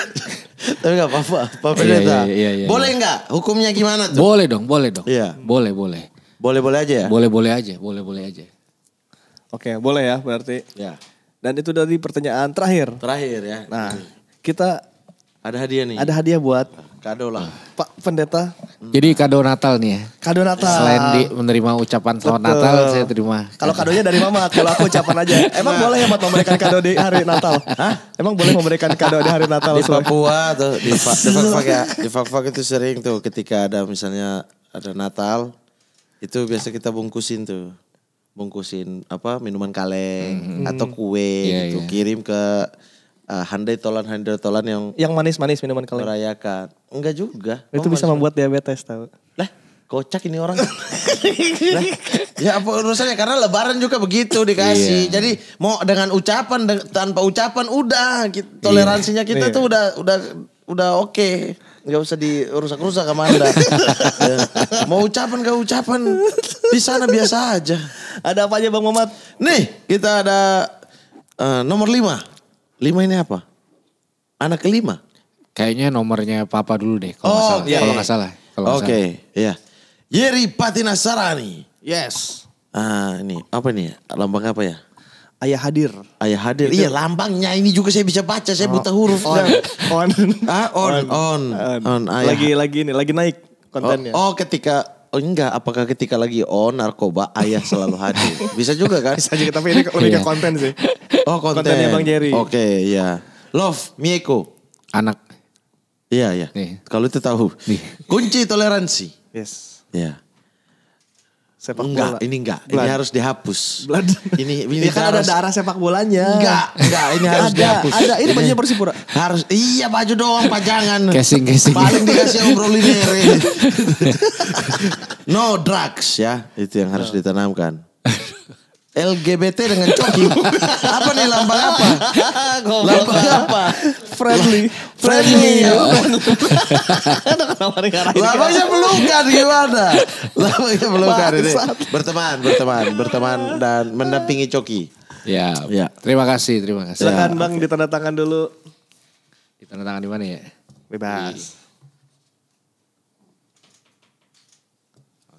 Tapi gak apa-apa, Pak iya, Pendeta. Iya, iya, boleh gak? Hukumnya gimana tuh? Boleh dong, boleh dong. Iya. Boleh, boleh. Boleh-boleh aja ya? Boleh-boleh aja, boleh-boleh aja. Oke, boleh ya berarti. Ya. Dan itu dari pertanyaan terakhir. Terakhir ya. Nah, kita ada hadiah nih. Ada hadiah buat ah, kado lah. Pak Pendeta. Hmm. Jadi kado Natal nih ya. Kado Natal. Selain di menerima ucapan selamat Natal, saya terima. Kalau kadonya dari Mama, kalau aku ucapan aja. Emang nah. boleh ya buat memberikan kado di hari Natal? Hah? Emang boleh memberikan kado di hari Natal? Di Papua tuh, di di ya. di Papua itu sering tuh ketika ada misalnya ada Natal, itu biasa kita bungkusin tuh. Bungkusin apa minuman kaleng hmm. atau kue yeah, gitu yeah. kirim ke uh, ah, handai tolan handai tolan yang yang manis-manis minuman kaleng. Merayakan. Enggak juga. Itu oh, bisa manis membuat diabetes tau Lah, kocak ini orang. nah, ya apa urusannya karena lebaran juga begitu dikasih. yeah. Jadi mau dengan ucapan tanpa ucapan udah iya. toleransinya kita yeah. tuh udah udah udah oke. Okay nggak usah dirusak-rusak sama anda. ya. Mau ucapan gak ucapan, di sana biasa aja. Ada apa aja Bang Mamat? Nih kita ada uh, nomor lima. Lima ini apa? Anak kelima. Kayaknya nomornya papa dulu deh kalau oh, iya, iya. nggak salah. Iya, iya. salah. Oke, okay, iya. Yeri Patinasarani. Yes. Ah, ini apa nih? Lambang apa ya? Ayah hadir. Ayah hadir. Iya, lambangnya ini juga saya bisa baca, saya oh. buta huruf. On. on. ah, on. On. On. on. on. Lagi lagi ini, lagi naik kontennya. Oh, oh ketika Oh enggak, apakah ketika lagi on narkoba ayah selalu hadir? Bisa juga kan? Bisa juga, tapi ini lebih yeah. Iya. konten sih. Oh konten. Kontennya Bang Jerry. Oke, okay, ya. Yeah. Love, Mieko. Anak. Iya, yeah, iya. Yeah. Kalau itu tahu. Nih. Kunci toleransi. Yes. Iya. Yeah sepak enggak, bola. Ini enggak, Blood. ini harus dihapus. Blood. Ini ini ya kan harus, ada darah sepak bolanya. Enggak, enggak, ini harus ada, dihapus. Ada, ini, baju bajunya Persipura. Harus iya baju doang pajangan. Casing casing. Paling dikasih obrolin No drugs ya, itu yang harus iya. ditanamkan. LGBT dengan coki. apa nih lambang apa? lambang apa? Friendly. Friendly. Iya. Lambangnya pelukan gimana? Lambangnya pelukan ini. Berteman, berteman, berteman dan mendampingi coki. Ya, ya. Terima kasih, terima kasih. Silakan ya, Bang okay. ditandatangan dulu. Ditandatangan di mana ya? Bebas.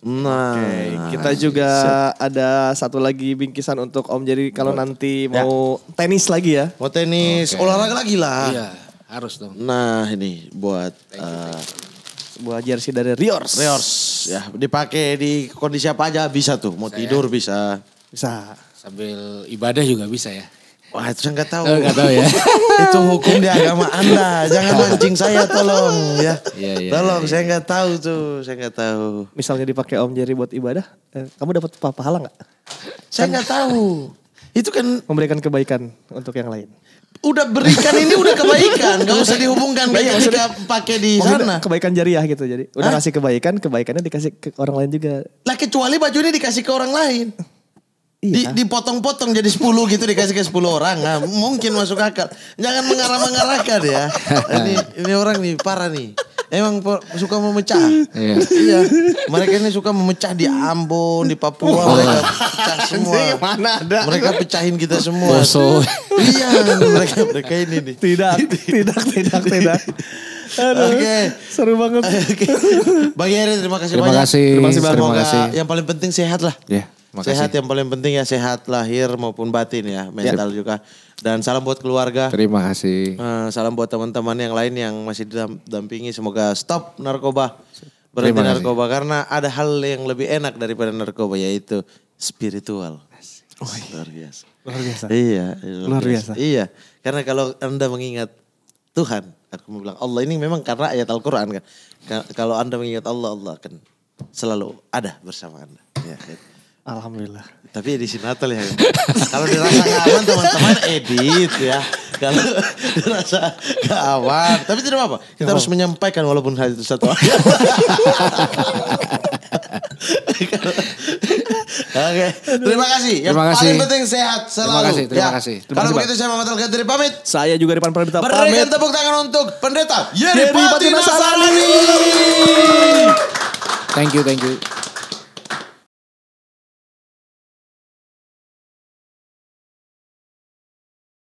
Nah, okay. kita juga Set. ada satu lagi bingkisan untuk Om. Jadi kalau nanti ya. mau tenis lagi ya. Mau tenis, okay. olahraga lagi lah. Iya, harus dong. Nah, ini buat eh, Buat jersey dari Riors. Riors, ya dipakai di kondisi apa aja bisa tuh. Mau bisa tidur bisa. Bisa. Sambil ibadah juga bisa ya. Wah itu saya nggak tahu. Oh, gak tahu ya. itu hukum di agama Anda. Jangan iya. mancing saya tolong ya. Yeah, yeah, tolong yeah, saya nggak tahu tuh. Saya nggak tahu. Misalnya dipakai Om Jerry buat ibadah, eh, kamu dapat pahala nggak? Saya kan nggak tahu. Itu kan memberikan kebaikan untuk yang lain. Udah berikan ini udah kebaikan, gak usah dihubungkan kayak ketika pakai di sana. Kebaikan jariah gitu jadi. Udah Hah? kasih kebaikan, kebaikannya dikasih ke orang lain juga. Lah kecuali baju ini dikasih ke orang lain. Iya. Di, dipotong-potong jadi 10 gitu dikasih ke 10 orang. Nah, mungkin masuk akal. Jangan mengarah-mengarahkan ya. Ini ini orang nih parah nih. Emang suka memecah. Iya. iya. Mereka ini suka memecah di Ambon, di Papua, oh. mereka pecah semua. Mana ada? Mereka pecahin kita semua. Boso. iya, mereka mereka ini nih. Tidak, tidak, tidak, tidak. Oke. Okay. Seru banget. Okay. Bang Yeri terima kasih terima banyak. Kasih. Terima kasih. Terima kasih. Yang paling penting sehat lah. Yeah. Makasih. Sehat yang paling penting ya sehat lahir maupun batin ya mental ya. juga. Dan salam buat keluarga. Terima kasih. Eh, salam buat teman-teman yang lain yang masih didampingi. Semoga stop narkoba. Berhenti narkoba karena ada hal yang lebih enak daripada narkoba yaitu spiritual. Oh, Luar biasa. Luar biasa. Iya. iya. Luar, luar biasa. biasa. Iya. Karena kalau Anda mengingat Tuhan, aku mau bilang Allah ini memang karena ayat Al-Qur'an kan. Kalau Anda mengingat Allah, Allah akan selalu ada bersama Anda. Ya, gitu. Alhamdulillah. Tapi edisi Natal ya. Kalau dirasa gak aman teman-teman edit ya. Kalau dirasa gak aman. Tapi tidak apa-apa. Kita apa? harus menyampaikan walaupun hal itu satu. Oke, okay. terima kasih. Yang terima kasih. paling penting sehat selalu. Terima kasih, terima ya. kasih. Terima Kalau kasih, begitu saya Muhammad Al-Ghadri pamit. Saya juga di Pendeta pamit. Berikan tepuk tangan untuk Pendeta Yeri Patinasari. Thank you, thank you.